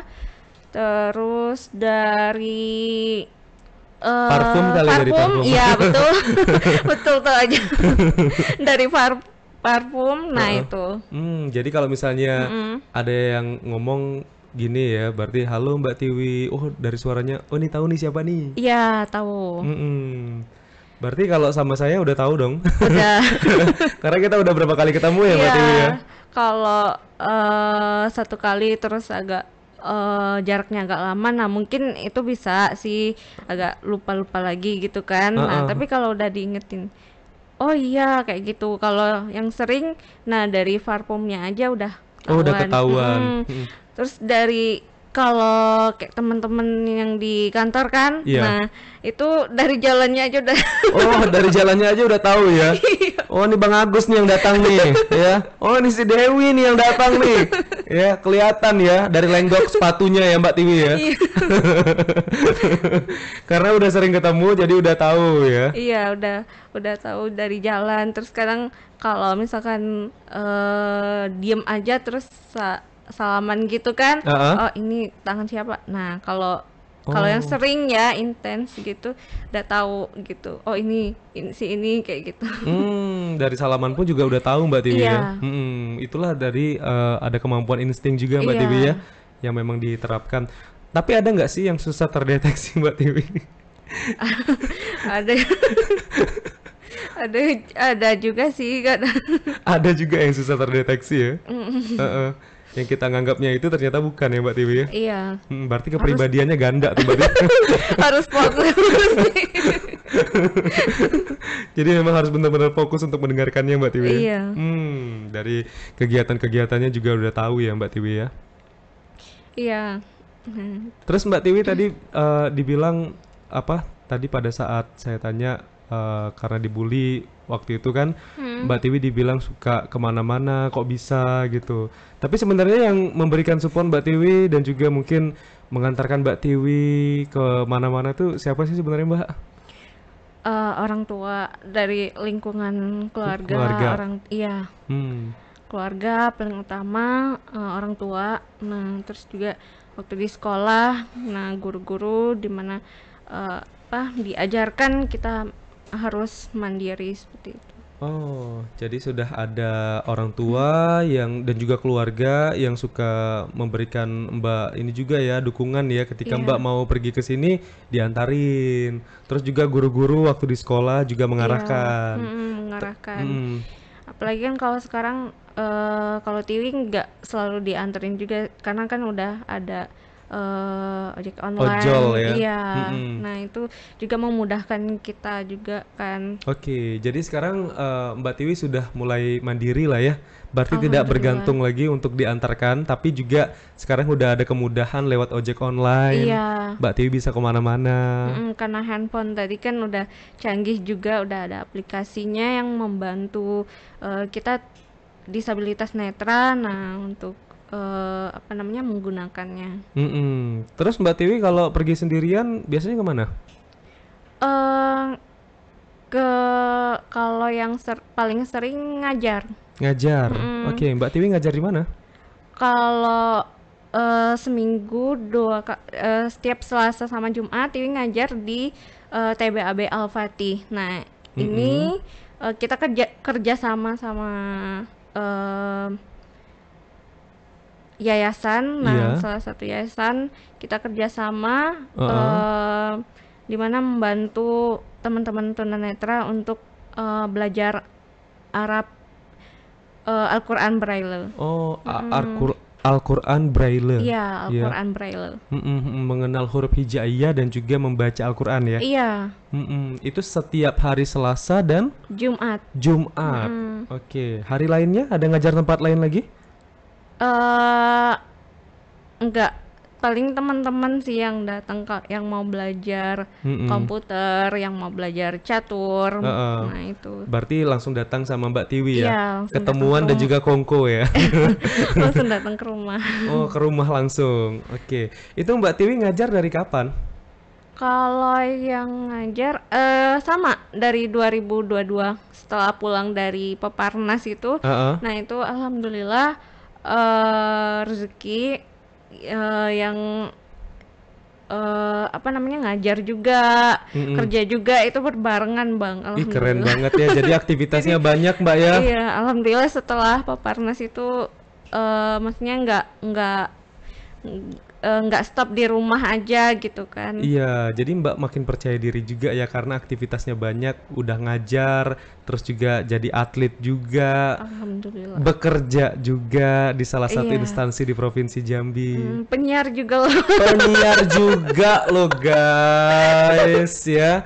terus dari Eh, parfum kali parfum, ya dari parfum. Iya, betul. betul tuh aja. dari par parfum, nah uh itu. Hmm, jadi kalau misalnya mm -hmm. ada yang ngomong gini ya, berarti halo Mbak Tiwi. Oh, dari suaranya, oh ini tahu nih siapa nih? Iya, tahu. Mm -mm. Berarti kalau sama saya udah tahu dong. Udah. Karena kita udah berapa kali ketemu ya, Mbak iya. Tiwi ya. Kalau uh, satu kali terus agak uh, jaraknya agak lama nah mungkin itu bisa sih agak lupa-lupa lagi gitu kan nah tapi kalau udah diingetin oh iya kayak gitu kalau yang sering nah dari farpomnya aja udah ketahuan. oh udah ketahuan hmm. terus dari kalau kayak teman-teman yang di kantor kan yeah. nah itu dari jalannya aja udah oh dari jalannya aja udah tahu ya iya. oh ini bang Agus nih yang datang nih ya oh ini si Dewi nih yang datang nih ya kelihatan ya dari lenggok sepatunya ya Mbak Tiwi ya iya. karena udah sering ketemu jadi udah tahu ya iya udah udah tahu dari jalan terus sekarang kalau misalkan uh, diem aja terus salaman gitu kan uh -huh. oh ini tangan siapa nah kalau oh. kalau yang oh. sering ya intens gitu udah tahu gitu oh ini, ini si ini kayak gitu hmm, dari salaman pun juga udah tahu mbak Tiwi yeah. ya iya. hmm, itulah dari uh, ada kemampuan insting juga mbak yeah. Tiwi ya yang memang diterapkan tapi ada nggak sih yang susah terdeteksi mbak Tiwi ada ada ada juga sih kan ada juga yang susah terdeteksi ya uh -uh yang kita nganggapnya itu ternyata bukan ya Mbak Tiwi ya? Iya. Hmm, berarti kepribadiannya harus... ganda tuh Mbak Tiwi. harus fokus. Jadi memang harus benar-benar fokus untuk mendengarkannya Mbak Tiwi. Ya? Iya. Hmm, dari kegiatan-kegiatannya juga udah tahu ya Mbak Tiwi ya? Iya. Terus Mbak Tiwi tadi uh, dibilang apa? Tadi pada saat saya tanya uh, karena dibully waktu itu kan hmm. Mbak Tiwi dibilang suka kemana-mana kok bisa gitu tapi sebenarnya yang memberikan support Mbak Tiwi dan juga mungkin mengantarkan Mbak Tiwi ke mana mana tuh siapa sih sebenarnya Mbak? Uh, orang tua dari lingkungan keluarga, keluarga. orang iya hmm. keluarga paling utama uh, orang tua nah terus juga waktu di sekolah nah guru-guru di mana uh, apa diajarkan kita harus mandiri seperti itu. Oh, jadi sudah ada orang tua yang dan juga keluarga yang suka memberikan Mbak ini juga ya dukungan ya ketika yeah. Mbak mau pergi ke sini diantarin. Terus juga guru-guru waktu di sekolah juga mengarahkan. Yeah. Mm mengarahkan. Mm. Apalagi kan kalau sekarang uh, kalau Tiwi nggak selalu diantarin juga karena kan udah ada uh, ojek online ojol ya iya mm-hmm. nah itu juga memudahkan kita juga kan oke okay, jadi sekarang uh, mbak Tiwi sudah mulai mandiri lah ya berarti tidak bergantung lagi untuk diantarkan tapi juga sekarang udah ada kemudahan lewat ojek online iya. mbak Tiwi bisa kemana-mana mm-hmm, karena handphone tadi kan udah canggih juga udah ada aplikasinya yang membantu uh, kita disabilitas netra nah untuk uh, apa namanya menggunakannya. Mm -mm. Terus Mbak Tiwi kalau pergi sendirian biasanya kemana? Uh, ke kalau yang ser paling sering ngajar. Ngajar. Mm Oke, okay. Mbak Tiwi ngajar di mana? Kalau uh, seminggu dua uh, setiap Selasa sama Jumat Tiwi ngajar di uh, TBAB Al Fatih. Nah, mm -mm. ini uh, kita kerja kerja sama sama uh, yayasan nah yeah. salah satu yayasan kita kerjasama uh -uh. uh, eh, dimana membantu teman-teman tunanetra untuk uh, belajar Arab uh, Al-Quran Braille oh mm. Al-Quran Braille. Iya, iya. Al-Quran ya. Braille. Mm -mm, mengenal huruf hijaiyah dan juga membaca Al-Quran ya? Iya. Mm -mm, itu setiap hari Selasa dan? Jumat. Jumat. Mm. Oke, okay. hari lainnya ada ngajar tempat lain lagi? uh, enggak paling teman-teman sih yang datang ke yang mau belajar mm -mm. komputer, yang mau belajar catur, uh -uh. nah itu. Berarti langsung datang sama Mbak Tiwi ya, ya ketemuan dan juga kongko ya. langsung datang ke rumah. Oh ke rumah langsung, oke. Okay. Itu Mbak Tiwi ngajar dari kapan? Kalau yang ngajar uh, sama dari 2022 setelah pulang dari Peparnas itu, uh -uh. nah itu alhamdulillah uh, rezeki uh, yang uh, apa namanya ngajar juga mm-hmm. kerja juga itu berbarengan bang Ih, keren banget ya jadi aktivitasnya banyak mbak ya iya alhamdulillah setelah paparnas itu uh, maksudnya nggak nggak nggak eh, nggak stop di rumah aja gitu kan. Iya, jadi Mbak makin percaya diri juga ya karena aktivitasnya banyak, udah ngajar, terus juga jadi atlet juga. Alhamdulillah. Bekerja juga di salah satu iya. instansi di Provinsi Jambi. Hmm, penyiar juga loh. Penyiar juga loh guys ya.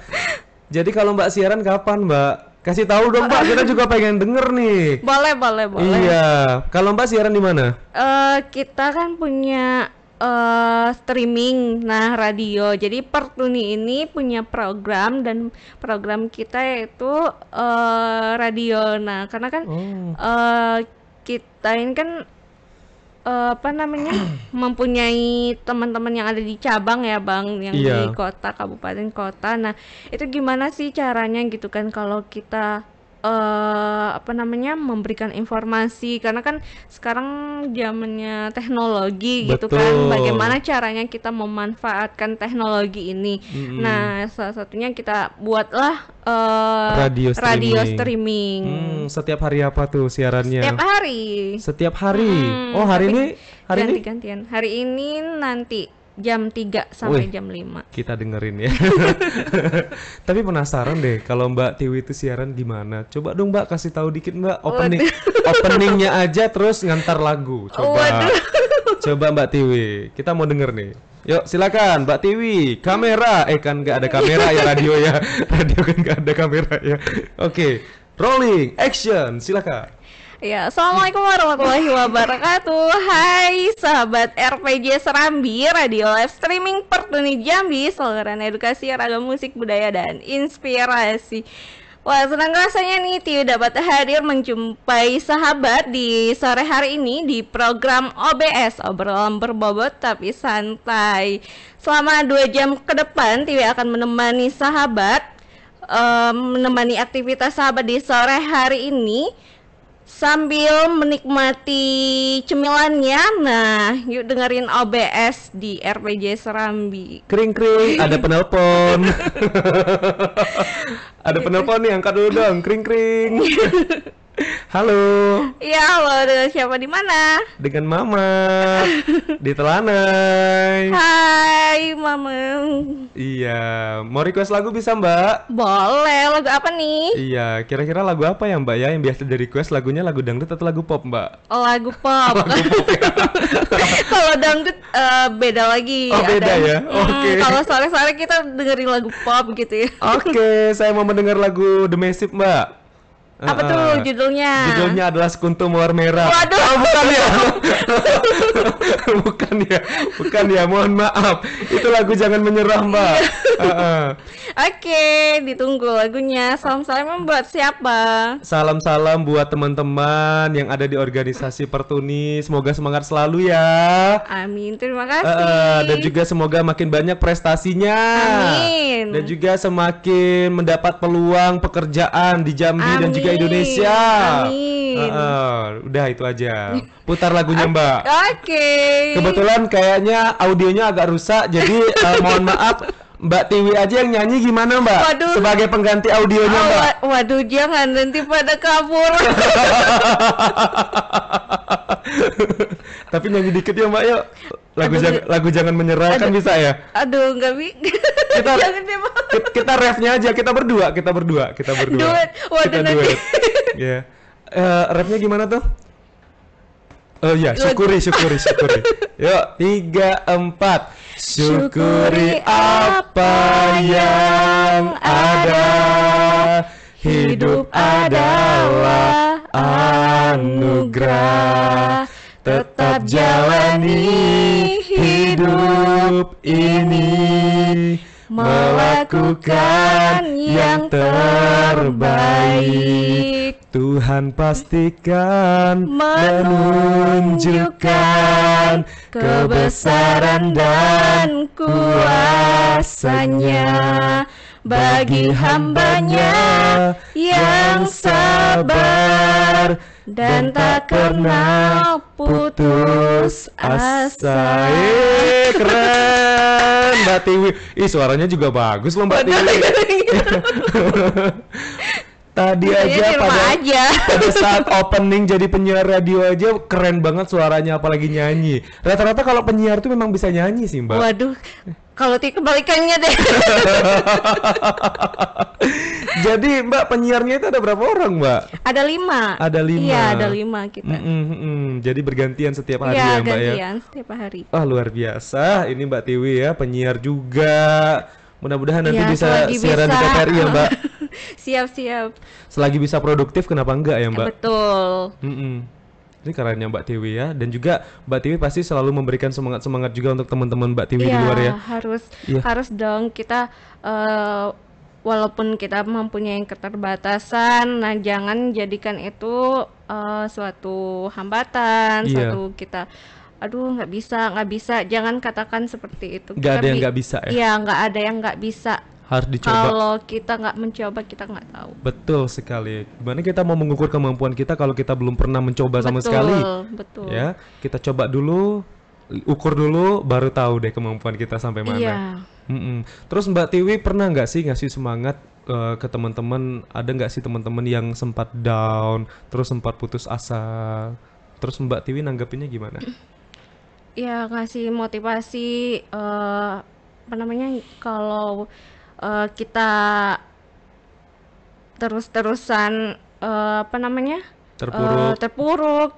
Jadi kalau Mbak siaran kapan Mbak? Kasih tahu dong Mbak, kita juga pengen denger nih. Boleh, boleh, boleh. Iya. Kalau Mbak siaran di mana? uh, kita kan punya uh, streaming nah radio jadi Pertuni ini punya program dan program kita yaitu uh, radio nah karena kan oh. uh, kita ini kan uh, apa namanya mempunyai teman-teman yang ada di cabang ya bang yang yeah. di kota kabupaten kota nah itu gimana sih caranya gitu kan kalau kita uh, apa namanya memberikan informasi karena kan sekarang zamannya teknologi Betul. gitu kan bagaimana caranya kita memanfaatkan teknologi ini mm-hmm. nah salah satunya kita buatlah uh, radio streaming, radio streaming. Hmm, setiap hari apa tuh siarannya setiap hari setiap hari hmm, oh hari ini hari ganti, ini gantian hari ini nanti jam 3 sampai Wih, jam 5. Kita dengerin ya. Tapi penasaran deh kalau Mbak Tiwi itu siaran gimana? Coba dong Mbak kasih tahu dikit Mbak opening Waduh. openingnya aja terus ngantar lagu. Coba. Waduh. Coba Mbak Tiwi, kita mau denger nih. Yuk silakan Mbak Tiwi, kamera. Eh kan nggak ada kamera ya radio ya. Radio kan nggak ada kamera ya. Oke, okay. rolling, action, silakan. Ya, Assalamualaikum warahmatullahi wabarakatuh. Hai sahabat RPG Serambi, radio live streaming Pertuni Jambi, saluran edukasi, ragam musik, budaya, dan inspirasi. Wah, senang rasanya nih Tiu dapat hadir menjumpai sahabat di sore hari ini di program OBS, obrolan berbobot tapi santai. Selama 2 jam ke depan, Tiu akan menemani sahabat, um, menemani aktivitas sahabat di sore hari ini sambil menikmati cemilannya. Nah, yuk dengerin OBS di RPJ Serambi. Kring kring, ada penelpon. ada penelpon nih, angkat dulu dong. Kring kring. Halo. Iya, halo. Dengan siapa di mana? Dengan Mama. di Telanai. Hai, Mama. Iya, mau request lagu bisa, Mbak? Boleh. Lagu apa nih? Iya, kira-kira lagu apa ya, Mbak ya? Yang biasa di request lagunya lagu dangdut atau lagu pop, Mbak? Lagu pop. lagu pop. Ya. kalau dangdut uh, beda lagi. Oh, beda Ada, ya. Mm, Oke. Okay. kalau sore-sore kita dengerin lagu pop gitu ya. Oke, okay, saya mau mendengar lagu The Massive, Mbak. Apa tuh judulnya? Judulnya adalah Sekuntum Mawar Merah. Waduh. Oh, bukan ya. bukan ya. Bukan ya, mohon maaf. Itu lagu Jangan Menyerah, Mbak. uh, uh. Oke, okay, ditunggu lagunya. Salam-salam ya, buat siapa? Salam-salam buat teman-teman yang ada di organisasi Pertuni. Semoga semangat selalu ya. Amin. Terima kasih. Uh, dan juga semoga makin banyak prestasinya. Amin. Dan juga semakin mendapat peluang pekerjaan di Jambi Amin. dan juga Liga Indonesia. Amin. Uh, uh, udah itu aja. Putar lagunya ah, Mbak. Oke. Okay. Kebetulan kayaknya audionya agak rusak, jadi uh, mohon maaf. Mbak Tiwi aja yang nyanyi gimana Mbak? Waduh. Sebagai pengganti audionya oh, Mbak. Waduh jangan nanti pada kabur. Tapi nyanyi dikit ya Mbak yuk. Lagu, aduh, jang, lagu jangan menyerah kan aduh, kan bisa ya? Aduh nggak bisa. kita iya kita refnya aja kita berdua kita berdua kita berdua kita berdua ya yeah. uh, refnya gimana tuh Oh iya, syukuri, syukuri, syukuri. Yuk, tiga, empat. Syukuri apa yang ada. Hidup adalah anugerah. Tetap jalani hidup ini melakukan yang terbaik. Tuhan pastikan menunjukkan kebesaran dan kuasanya bagi hambanya yang sabar dan tak pernah putus asa. Eh, keren Mbak Tiwi. Ih suaranya juga bagus loh Mbak Tiwi. Tadi iya, aja pada aja. pada saat opening jadi penyiar radio aja keren banget suaranya apalagi nyanyi. Rata-rata kalau penyiar tuh memang bisa nyanyi sih Mbak. Waduh, kalau kebalikannya deh. Jadi Mbak penyiarnya itu ada berapa orang Mbak? Ada lima. Ada lima. Iya ada lima kita. Mm -mm Jadi bergantian setiap hari ya, ya Mbak ya. gantian setiap hari. Wah luar biasa. Ini Mbak Tiwi ya penyiar juga. Mudah-mudahan nanti ya, bisa siaran bisa. di KPRI ya Mbak. Siap-siap. selagi bisa produktif kenapa enggak ya Mbak? Betul. Mm -mm. Ini karenanya Mbak Tiwi ya dan juga Mbak Tiwi pasti selalu memberikan semangat-semangat juga untuk teman-teman Mbak Tiwi ya, di iya, luar ya. harus ya. harus dong kita uh, walaupun kita mempunyai keterbatasan, nah jangan jadikan itu uh, suatu hambatan, ya. suatu kita aduh nggak bisa nggak bisa jangan katakan seperti itu ya? iya, nggak ada yang nggak bisa ya nggak ada yang nggak bisa harus dicoba. Kalau kita nggak mencoba kita nggak tahu. Betul sekali. Gimana kita mau mengukur kemampuan kita kalau kita belum pernah mencoba betul, sama sekali? Betul. Ya, kita coba dulu, ukur dulu, baru tahu deh kemampuan kita sampai mana. Iya. Mm -mm. Terus Mbak Tiwi pernah nggak sih ngasih semangat uh, ke teman-teman? Ada nggak sih teman-teman yang sempat down, terus sempat putus asa? Terus Mbak Tiwi nanggapinnya gimana? Ya ngasih motivasi uh, apa namanya kalau uh, kita terus-terusan uh, apa namanya terpuruk. Uh, terpuruk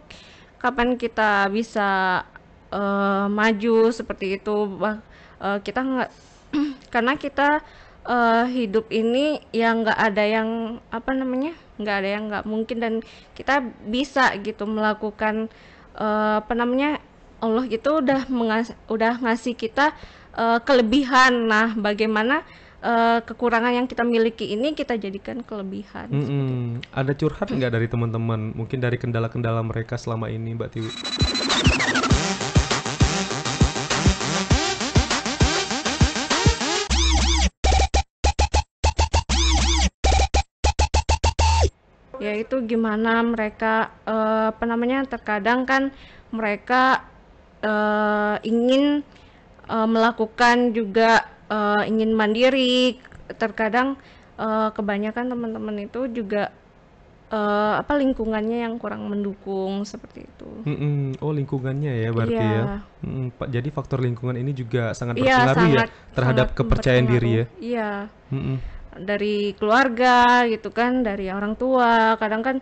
kapan kita bisa uh, maju seperti itu bah, uh, kita nggak karena kita uh, hidup ini yang nggak ada yang apa namanya nggak ada yang nggak mungkin dan kita bisa gitu melakukan uh, apa namanya Allah itu udah mengas udah ngasih kita uh, kelebihan nah bagaimana uh, kekurangan yang kita miliki ini kita jadikan kelebihan. -hmm. Ada curhat hmm. nggak dari teman-teman? Mungkin dari kendala-kendala mereka selama ini, Mbak Tiwi? itu gimana mereka uh, apa namanya terkadang kan mereka uh, ingin uh, melakukan juga uh, ingin mandiri terkadang uh, kebanyakan teman-teman itu juga uh, apa lingkungannya yang kurang mendukung seperti itu. Mm-mm. Oh lingkungannya ya berarti yeah. ya. Mm-mm. Jadi faktor lingkungan ini juga sangat iya, berpengaruh yeah, ya terhadap kepercayaan diri ya. Iya. Yeah. Mm-mm. Dari keluarga gitu kan, dari orang tua. Kadang kan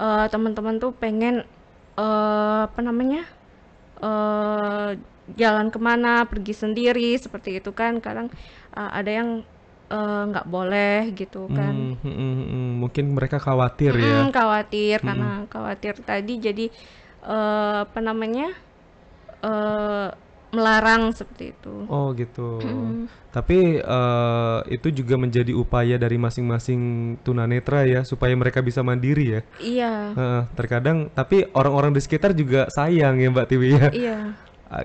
uh, teman-teman tuh pengen uh, apa namanya Eh, jalan kemana pergi sendiri seperti itu kan kadang uh, ada yang eh, nggak uh, boleh gitu hmm, kan mm, mm, mm, mungkin mereka khawatir mm, ya khawatir mm. karena khawatir tadi jadi uh, apa namanya uh, melarang seperti itu. Oh gitu. Mm. Tapi uh, itu juga menjadi upaya dari masing-masing tunanetra ya supaya mereka bisa mandiri ya. Iya. Uh, terkadang tapi orang-orang di sekitar juga sayang ya Mbak Tiwi ya. Iya.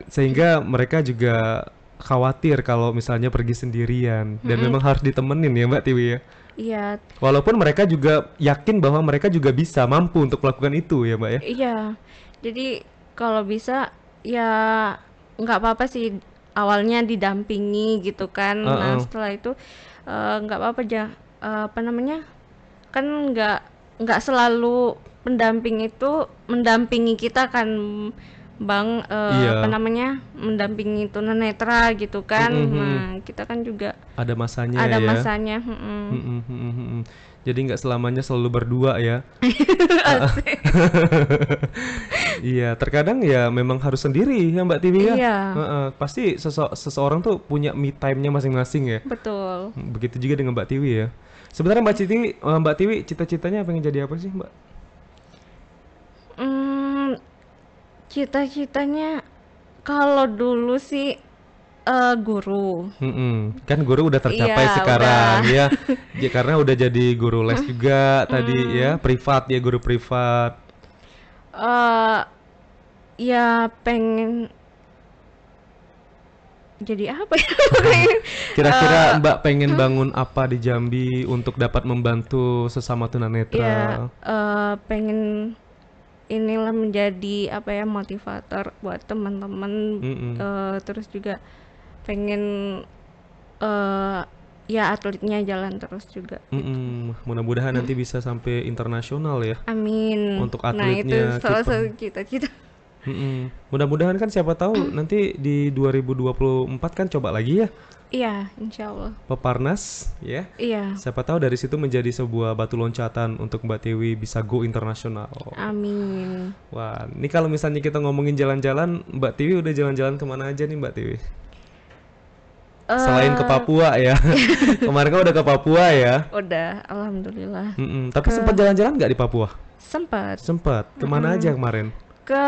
Sehingga mereka juga khawatir kalau misalnya pergi sendirian dan mm -hmm. memang harus ditemenin ya Mbak Tiwi ya. Iya. Walaupun mereka juga yakin bahwa mereka juga bisa mampu untuk melakukan itu ya Mbak ya. Iya. Jadi kalau bisa ya nggak apa-apa sih awalnya didampingi gitu kan. Uh -uh. Nah setelah itu eh, nggak uh, apa-apa aja uh, eh, apa namanya kan nggak nggak selalu pendamping itu mendampingi kita kan bang uh, iya. apa namanya mendampingi tunanetra gitu kan mm -hmm. nah kita kan juga ada masanya ada ya. masanya mm -hmm. Mm -hmm, mm -hmm. jadi nggak selamanya selalu berdua ya ah. iya terkadang ya memang harus sendiri ya mbak Tiwi ya iya. uh -uh. pasti sese seseorang tuh punya me time-nya masing-masing ya betul begitu juga dengan mbak Tiwi ya sebenarnya mbak Tiwi eh, mbak Tiwi cita-citanya pengen jadi apa sih mbak cita-citanya kalau dulu sih uh, guru. Mm -mm. Kan guru udah tercapai yeah, sekarang udah. Ya. ya. karena udah jadi guru les juga tadi ya, privat ya guru privat. Uh, ya pengen jadi apa ya? Kira-kira uh, Mbak pengen hmm? bangun apa di Jambi untuk dapat membantu sesama tunanetra? Ya, uh, pengen inilah menjadi apa ya motivator buat teman-teman mm -hmm. uh, eh, terus juga pengen uh, ya atletnya jalan terus juga. Mm hmm Gitu. Mudah-mudahan mm. nanti bisa sampai internasional ya. Amin. Untuk atletnya. Nah itu salah satu cita-cita. Mm -mm. Mudah-mudahan kan siapa tahu nanti di 2024 kan coba lagi ya. Iya, insya Allah. Peparnas, ya. Iya. Siapa tahu dari situ menjadi sebuah batu loncatan untuk Mbak Tiwi bisa go internasional. Amin. Wah, ini kalau misalnya kita ngomongin jalan-jalan, Mbak Tiwi udah jalan-jalan kemana aja nih Mbak Tiwi? Eh, Selain ke Papua ya, kemarin kan udah ke Papua ya. Udah, alhamdulillah. Mm -mm. Tapi ke... sempat jalan-jalan nggak di Papua? Sempat. Sempat. Kemana mm. aja kemarin? Ke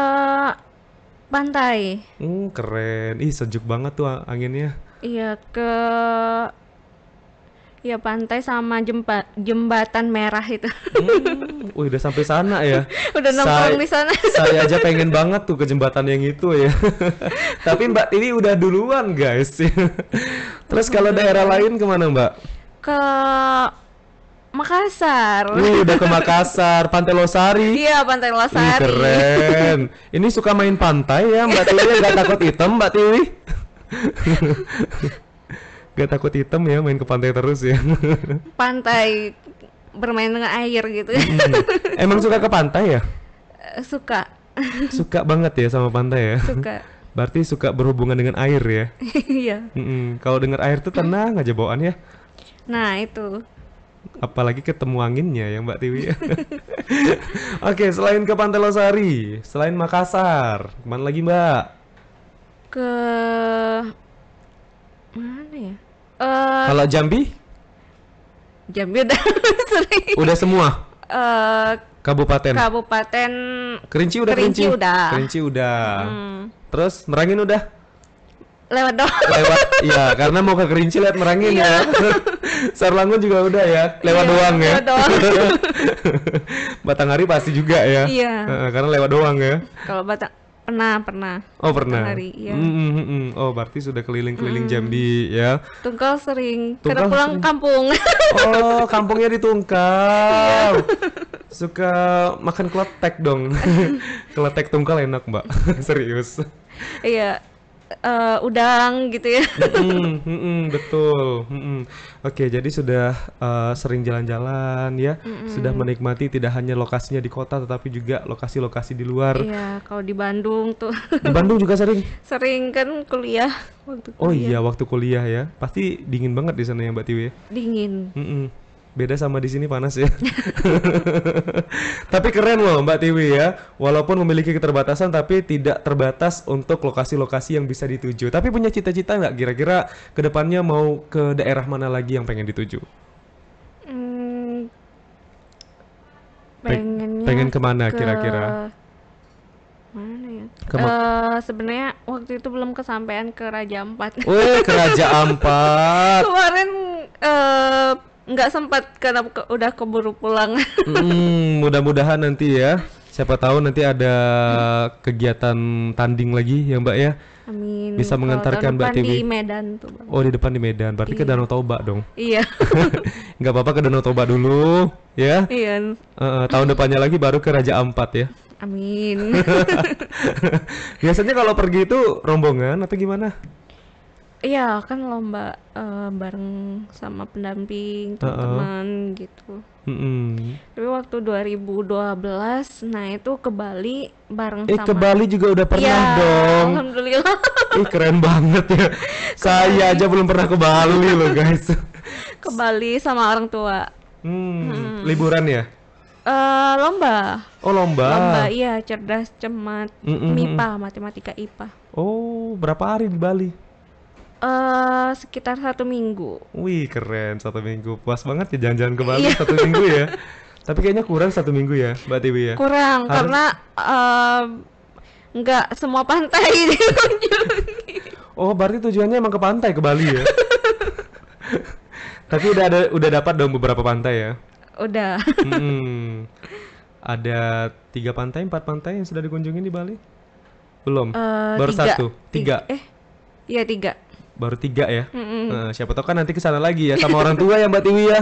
pantai. Mm, keren. Ih, sejuk banget tuh anginnya iya ke ya pantai sama jemba, jembatan merah itu. Hmm, wih, udah sampai sana ya. udah nongkrong di sana. saya aja pengen banget tuh ke jembatan yang itu ya. Tapi Mbak ini udah duluan guys. Terus kalau daerah lain kemana Mbak? Ke Makassar. Wih, udah ke Makassar, Pantai Losari. Iya, Pantai Losari. Wih, keren. Ini suka main pantai ya Mbak Tiwi, Gak takut hitam Mbak Tiwi. Gak takut hitam ya main ke pantai terus ya. pantai bermain dengan air gitu. Hmm. Emang suka ke pantai ya? Eh, suka. suka banget ya sama pantai ya. Suka. Berarti suka berhubungan dengan air ya? Iya. mm -mm. Kalau dengar air tuh tenang aja bawaan ya. Nah, itu apalagi ketemu anginnya ya Mbak Tiwi. Oke, selain ke Pantai Losari, selain Makassar, kemana lagi Mbak? ke mana ya? Uh, Kalau Jambi? Jambi udah sering. Udah semua. Uh, kabupaten. Kabupaten. Kerinci udah. Kerinci, udah. Kerinci udah. Hmm. Terus Merangin udah. Lewat dong. Lewat, Iya, karena mau ke Kerinci lihat Merangin iya. ya. Sarlangun juga udah ya. Lewat yeah, doang ya. Lewat doang. Batanghari pasti juga ya. Iya. Uh, karena lewat doang ya. Kalau Batang Pernah, pernah. Oh, pernah. hari ya. Mm, -hmm. Oh, berarti sudah keliling-keliling mm. Jambi ya. Tungkal sering. Tungkal Karena pulang sering. kampung. Oh, kampungnya di Tungkal. Iya. Suka makan kletek dong. kletek Tungkal enak, Mbak. Serius. Iya, uh, udang gitu ya. Mm, mm, mm, betul. Mm, mm. Oke, jadi sudah uh, sering jalan-jalan ya, mm, mm sudah menikmati tidak hanya lokasinya di kota tetapi juga lokasi-lokasi di luar. Iya, kalau di Bandung tuh. Di Bandung juga sering. Sering kan kuliah waktu oh kuliah. Oh iya, waktu kuliah ya. Pasti dingin banget di sana ya Mbak Tiwi. Ya? Dingin. Mm -mm beda sama di sini panas ya. tapi keren loh Mbak Tiwi ya. Walaupun memiliki keterbatasan tapi tidak terbatas untuk lokasi-lokasi yang bisa dituju. Tapi punya cita-cita nggak kira-kira kedepannya mau ke daerah mana lagi yang pengen dituju? Hmm, pengennya pengen kemana kira-kira? Ke... Mana ya? uh, Sebenarnya waktu itu belum kesampaian ke Raja Ampat. Wih, oh, ke Raja Ampat. Kemarin uh, nggak sempat karena ke, udah keburu pulang. hmm, mudah-mudahan nanti ya. Siapa tahu nanti ada hmm. kegiatan tanding lagi ya Mbak ya. Amin. Bisa mengantarkan Mbak Tiwi. di Medan tuh. Oh di depan di Medan. Berarti iya. ke Danau Toba dong. Iya. nggak apa-apa ke Danau Toba dulu ya. Iya. Uh, tahun depannya lagi baru ke Raja Ampat ya. Amin. Biasanya kalau pergi itu rombongan atau gimana? Iya kan lomba uh, bareng sama pendamping teman-teman uh -uh. gitu. Mm -hmm. Tapi waktu 2012, nah itu ke Bali bareng eh, sama. Eh ke Bali juga udah pernah ya, dong. Alhamdulillah. Ih keren banget ya. Saya aja belum pernah ke Bali loh guys. ke Bali sama orang tua. Hmm, hmm. liburan ya? Uh, lomba. Oh lomba. Lomba iya cerdas cemat mm -mm. MIPA matematika IPA. Oh berapa hari di Bali? Uh, sekitar satu minggu. Wih keren satu minggu, puas banget ya jalan-jalan ke Bali iya. satu minggu ya. Tapi kayaknya kurang satu minggu ya, Mbak Tiwi ya. Kurang Harus... karena uh, nggak semua pantai dikunjungi. Oh berarti tujuannya emang ke pantai ke Bali ya? Tapi udah ada udah dapat dong beberapa pantai ya? Udah. Hmm, ada tiga pantai, empat pantai yang sudah dikunjungi di Bali? Belum. Uh, Baru tiga. satu, tiga. tiga. Eh, iya tiga baru tiga ya. Mm -mm. Uh, siapa tahu kan nanti ke sana lagi ya sama orang tua ya Mbak Tiwi ya.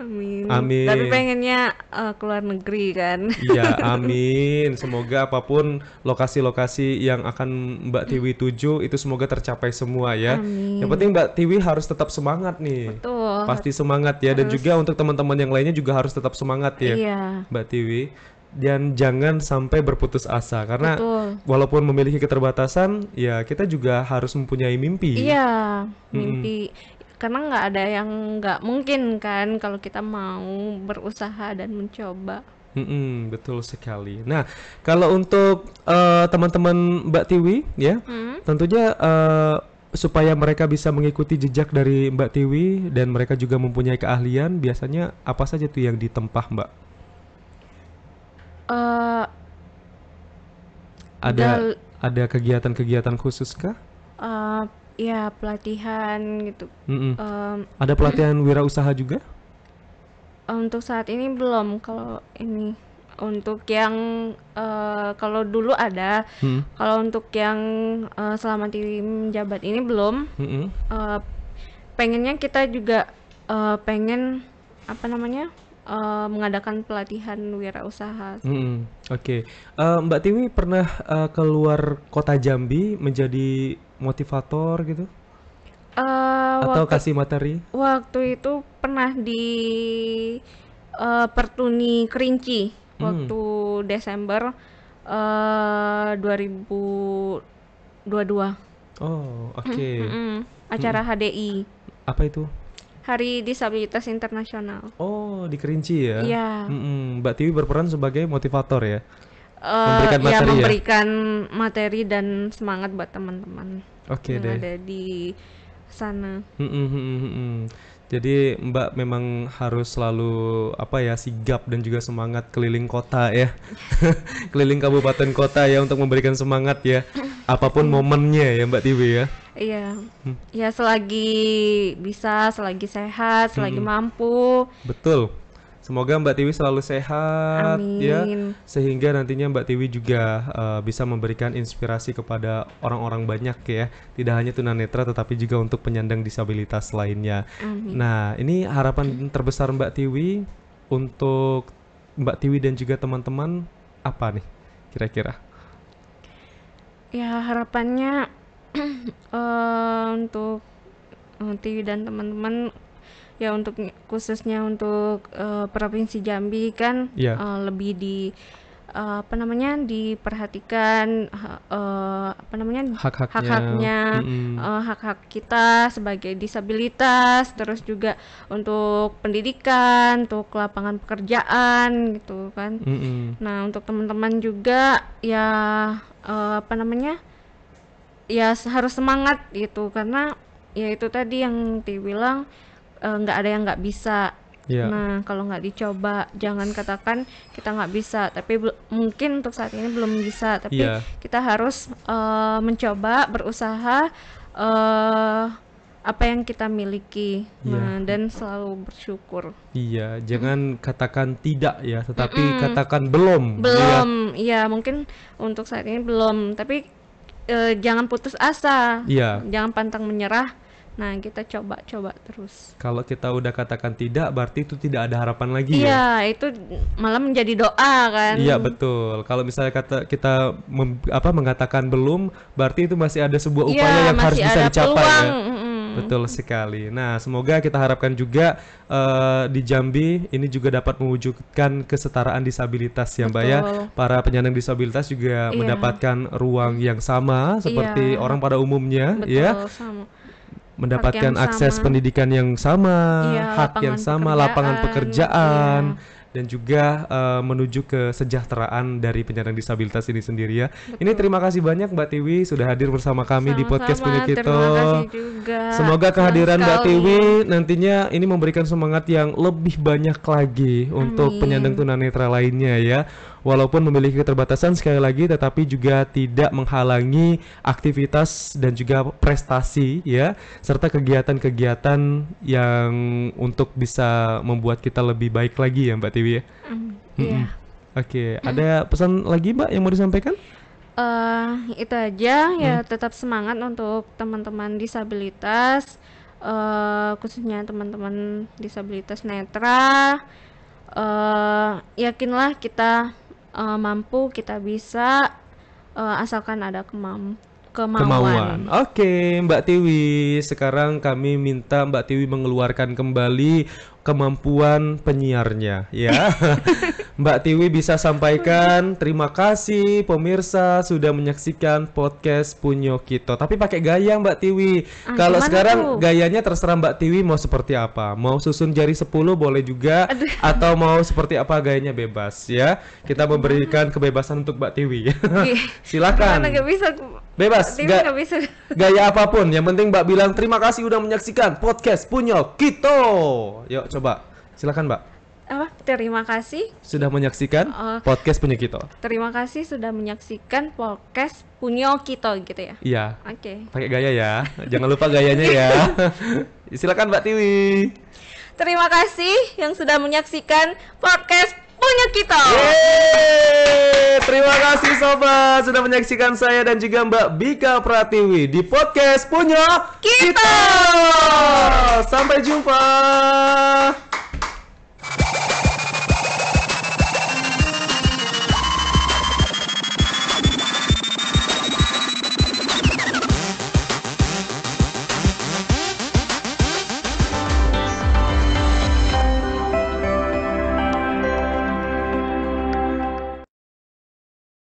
Amin. Amin. Tapi pengennya uh, eh, keluar negeri kan. Iya, amin. Semoga apapun lokasi-lokasi yang akan Mbak Tiwi mm. tuju itu semoga tercapai semua ya. Amin. Yang penting Mbak Tiwi harus tetap semangat nih. Betul. Pasti semangat ya harus. dan juga untuk teman-teman yang lainnya juga harus tetap semangat ya. Iya. Mbak Tiwi dan jangan sampai berputus asa karena Betul. walaupun memiliki keterbatasan ya kita juga harus mempunyai mimpi iya mimpi mm karena nggak ada yang nggak mungkin kan kalau kita mau berusaha dan mencoba Mm-mm, betul sekali. Nah, kalau untuk uh, teman-teman Mbak Tiwi, ya, mm. tentunya uh, supaya mereka bisa mengikuti jejak dari Mbak Tiwi dan mereka juga mempunyai keahlian, biasanya apa saja tuh yang ditempah Mbak? Uh, ada ada kegiatan-kegiatan khusus kah? Uh, ya pelatihan gitu. Mm -mm. Um, ada pelatihan wirausaha juga? Untuk saat ini belum. Kalau ini untuk yang uh, kalau dulu ada, hmm. kalau untuk yang uh, selama di menjabat ini belum. Hmm. Uh, pengennya kita juga uh, pengen apa namanya? uh, mengadakan pelatihan wirausaha. Hmm, Oke, okay. uh, eh, Mbak Tiwi pernah uh, keluar kota Jambi menjadi motivator gitu? Uh, Atau waktu, kasih materi? Waktu itu pernah di uh, Pertuni Kerinci hmm. waktu Desember uh, 2022. Oh, oke. Okay. Mm -hmm. Acara HDI. Apa itu? Hari Disabilitas Internasional. Oh, di Kerinci ya? Iya. Mm -mm. Mbak Tiwi berperan sebagai motivator ya? Uh, memberikan ya, materi ya, memberikan ya? materi dan semangat buat teman-teman okay, yang deh. ada di sana. Mm -mm, mm jadi Mbak memang harus selalu apa ya sigap dan juga semangat keliling kota ya, keliling kabupaten kota ya untuk memberikan semangat ya, apapun hmm. momennya ya Mbak Tiwi ya. Iya, hmm. ya selagi bisa, selagi sehat, selagi hmm. mampu. Betul. Semoga Mbak Tiwi selalu sehat ya. Amin. ya sehingga nantinya Mbak Tiwi juga uh, bisa memberikan inspirasi kepada orang-orang banyak ya, tidak hanya tunanetra tetapi juga untuk penyandang disabilitas lainnya. Amin. Nah, ini harapan terbesar Mbak Tiwi untuk Mbak Tiwi dan juga teman-teman apa nih kira-kira? Ya, harapannya uh, untuk eh, Tiwi dan teman-teman ya untuk khususnya untuk uh, provinsi Jambi kan yeah. Iya. uh, lebih di uh, apa namanya diperhatikan uh, apa namanya hak-haknya hak-haknya mm-hmm. uh, hak-hak kita sebagai disabilitas terus juga untuk pendidikan untuk lapangan pekerjaan gitu kan mm-hmm. nah untuk teman-teman juga ya uh, apa namanya ya harus semangat gitu karena ya itu tadi yang dibilang Eh, nggak uh, ada yang nggak bisa yeah. nah kalau nggak dicoba jangan katakan kita nggak bisa tapi mungkin untuk saat ini belum bisa tapi yeah. kita harus uh, mencoba berusaha uh, apa yang kita miliki iya. nah, dan selalu bersyukur iya jangan mm. katakan tidak ya tetapi mm -mm. katakan belum iya. belum ya. yeah, mungkin untuk saat ini belum tapi uh, jangan putus asa yeah. jangan pantang menyerah Nah, kita coba-coba terus. Kalau kita udah katakan tidak, berarti itu tidak ada harapan lagi iya, ya. Iya, itu malah menjadi doa kan. Iya, betul. Kalau misalnya kata kita mem, apa mengatakan belum, berarti itu masih ada sebuah iya, upaya iya, yang harus bisa dicapai ya. Betul sekali. Nah, semoga kita harapkan juga uh, di Jambi ini juga dapat mewujudkan kesetaraan disabilitas ya, Mbak ya. Para penyandang disabilitas juga iya. mendapatkan ruang yang sama seperti iya. orang pada umumnya ya. Betul, ya. sama mendapatkan akses sama. pendidikan yang sama, iya, hak yang sama, pekerjaan, lapangan iya. pekerjaan, iya. dan juga uh, menuju sejahteraan dari penyandang disabilitas ini sendiri ya. Betul. Ini terima kasih banyak Mbak Tiwi sudah hadir bersama kami sama, -sama. di podcast punya kita. Semoga kehadiran Mbak Tiwi nantinya ini memberikan semangat yang lebih banyak lagi Amin. untuk penyandang tunanetra lainnya ya walaupun memiliki keterbatasan sekali lagi tetapi juga tidak menghalangi aktivitas dan juga prestasi ya serta kegiatan-kegiatan yang untuk bisa membuat kita lebih baik lagi ya Mbak Tiwi ya. Mm, iya. Hmm. Oke, okay. Hmm. ada pesan lagi Mbak yang mau disampaikan? Uh, itu aja ya tetap semangat untuk teman-teman disabilitas uh, khususnya teman-teman disabilitas netra uh, yakinlah kita uh, mampu kita bisa uh, asalkan ada kemam kemauan. kemauan. Oke, okay, Mbak Tiwi, sekarang kami minta Mbak Tiwi mengeluarkan kembali kemampuan penyiarnya ya. Mbak Tiwi bisa sampaikan terima kasih pemirsa sudah menyaksikan podcast Punyo Kito. Tapi pakai gaya Mbak Tiwi. Ah, Kalau sekarang tuh? gayanya terserah Mbak Tiwi mau seperti apa. Mau susun jari 10 boleh juga Aduh. atau mau seperti apa gayanya bebas ya. Kita memberikan kebebasan untuk Mbak Tiwi. Silakan. Gak bisa. Bebas. ga gak bisa. Gaya apapun yang penting Mbak bilang terima kasih udah menyaksikan podcast Punyo Kito. Yuk Coba, silakan Mbak. Apa? Terima kasih sudah menyaksikan uh, podcast punya kita Terima kasih sudah menyaksikan podcast punya kita gitu ya. Iya. Oke. Okay. Pakai gaya ya. Jangan lupa gayanya ya. silakan Mbak Tiwi. Terima kasih yang sudah menyaksikan podcast punya kita. Yeay! Terima kasih sobat sudah menyaksikan saya dan juga Mbak Bika Pratiwi di podcast punya kita. kita. Sampai jumpa.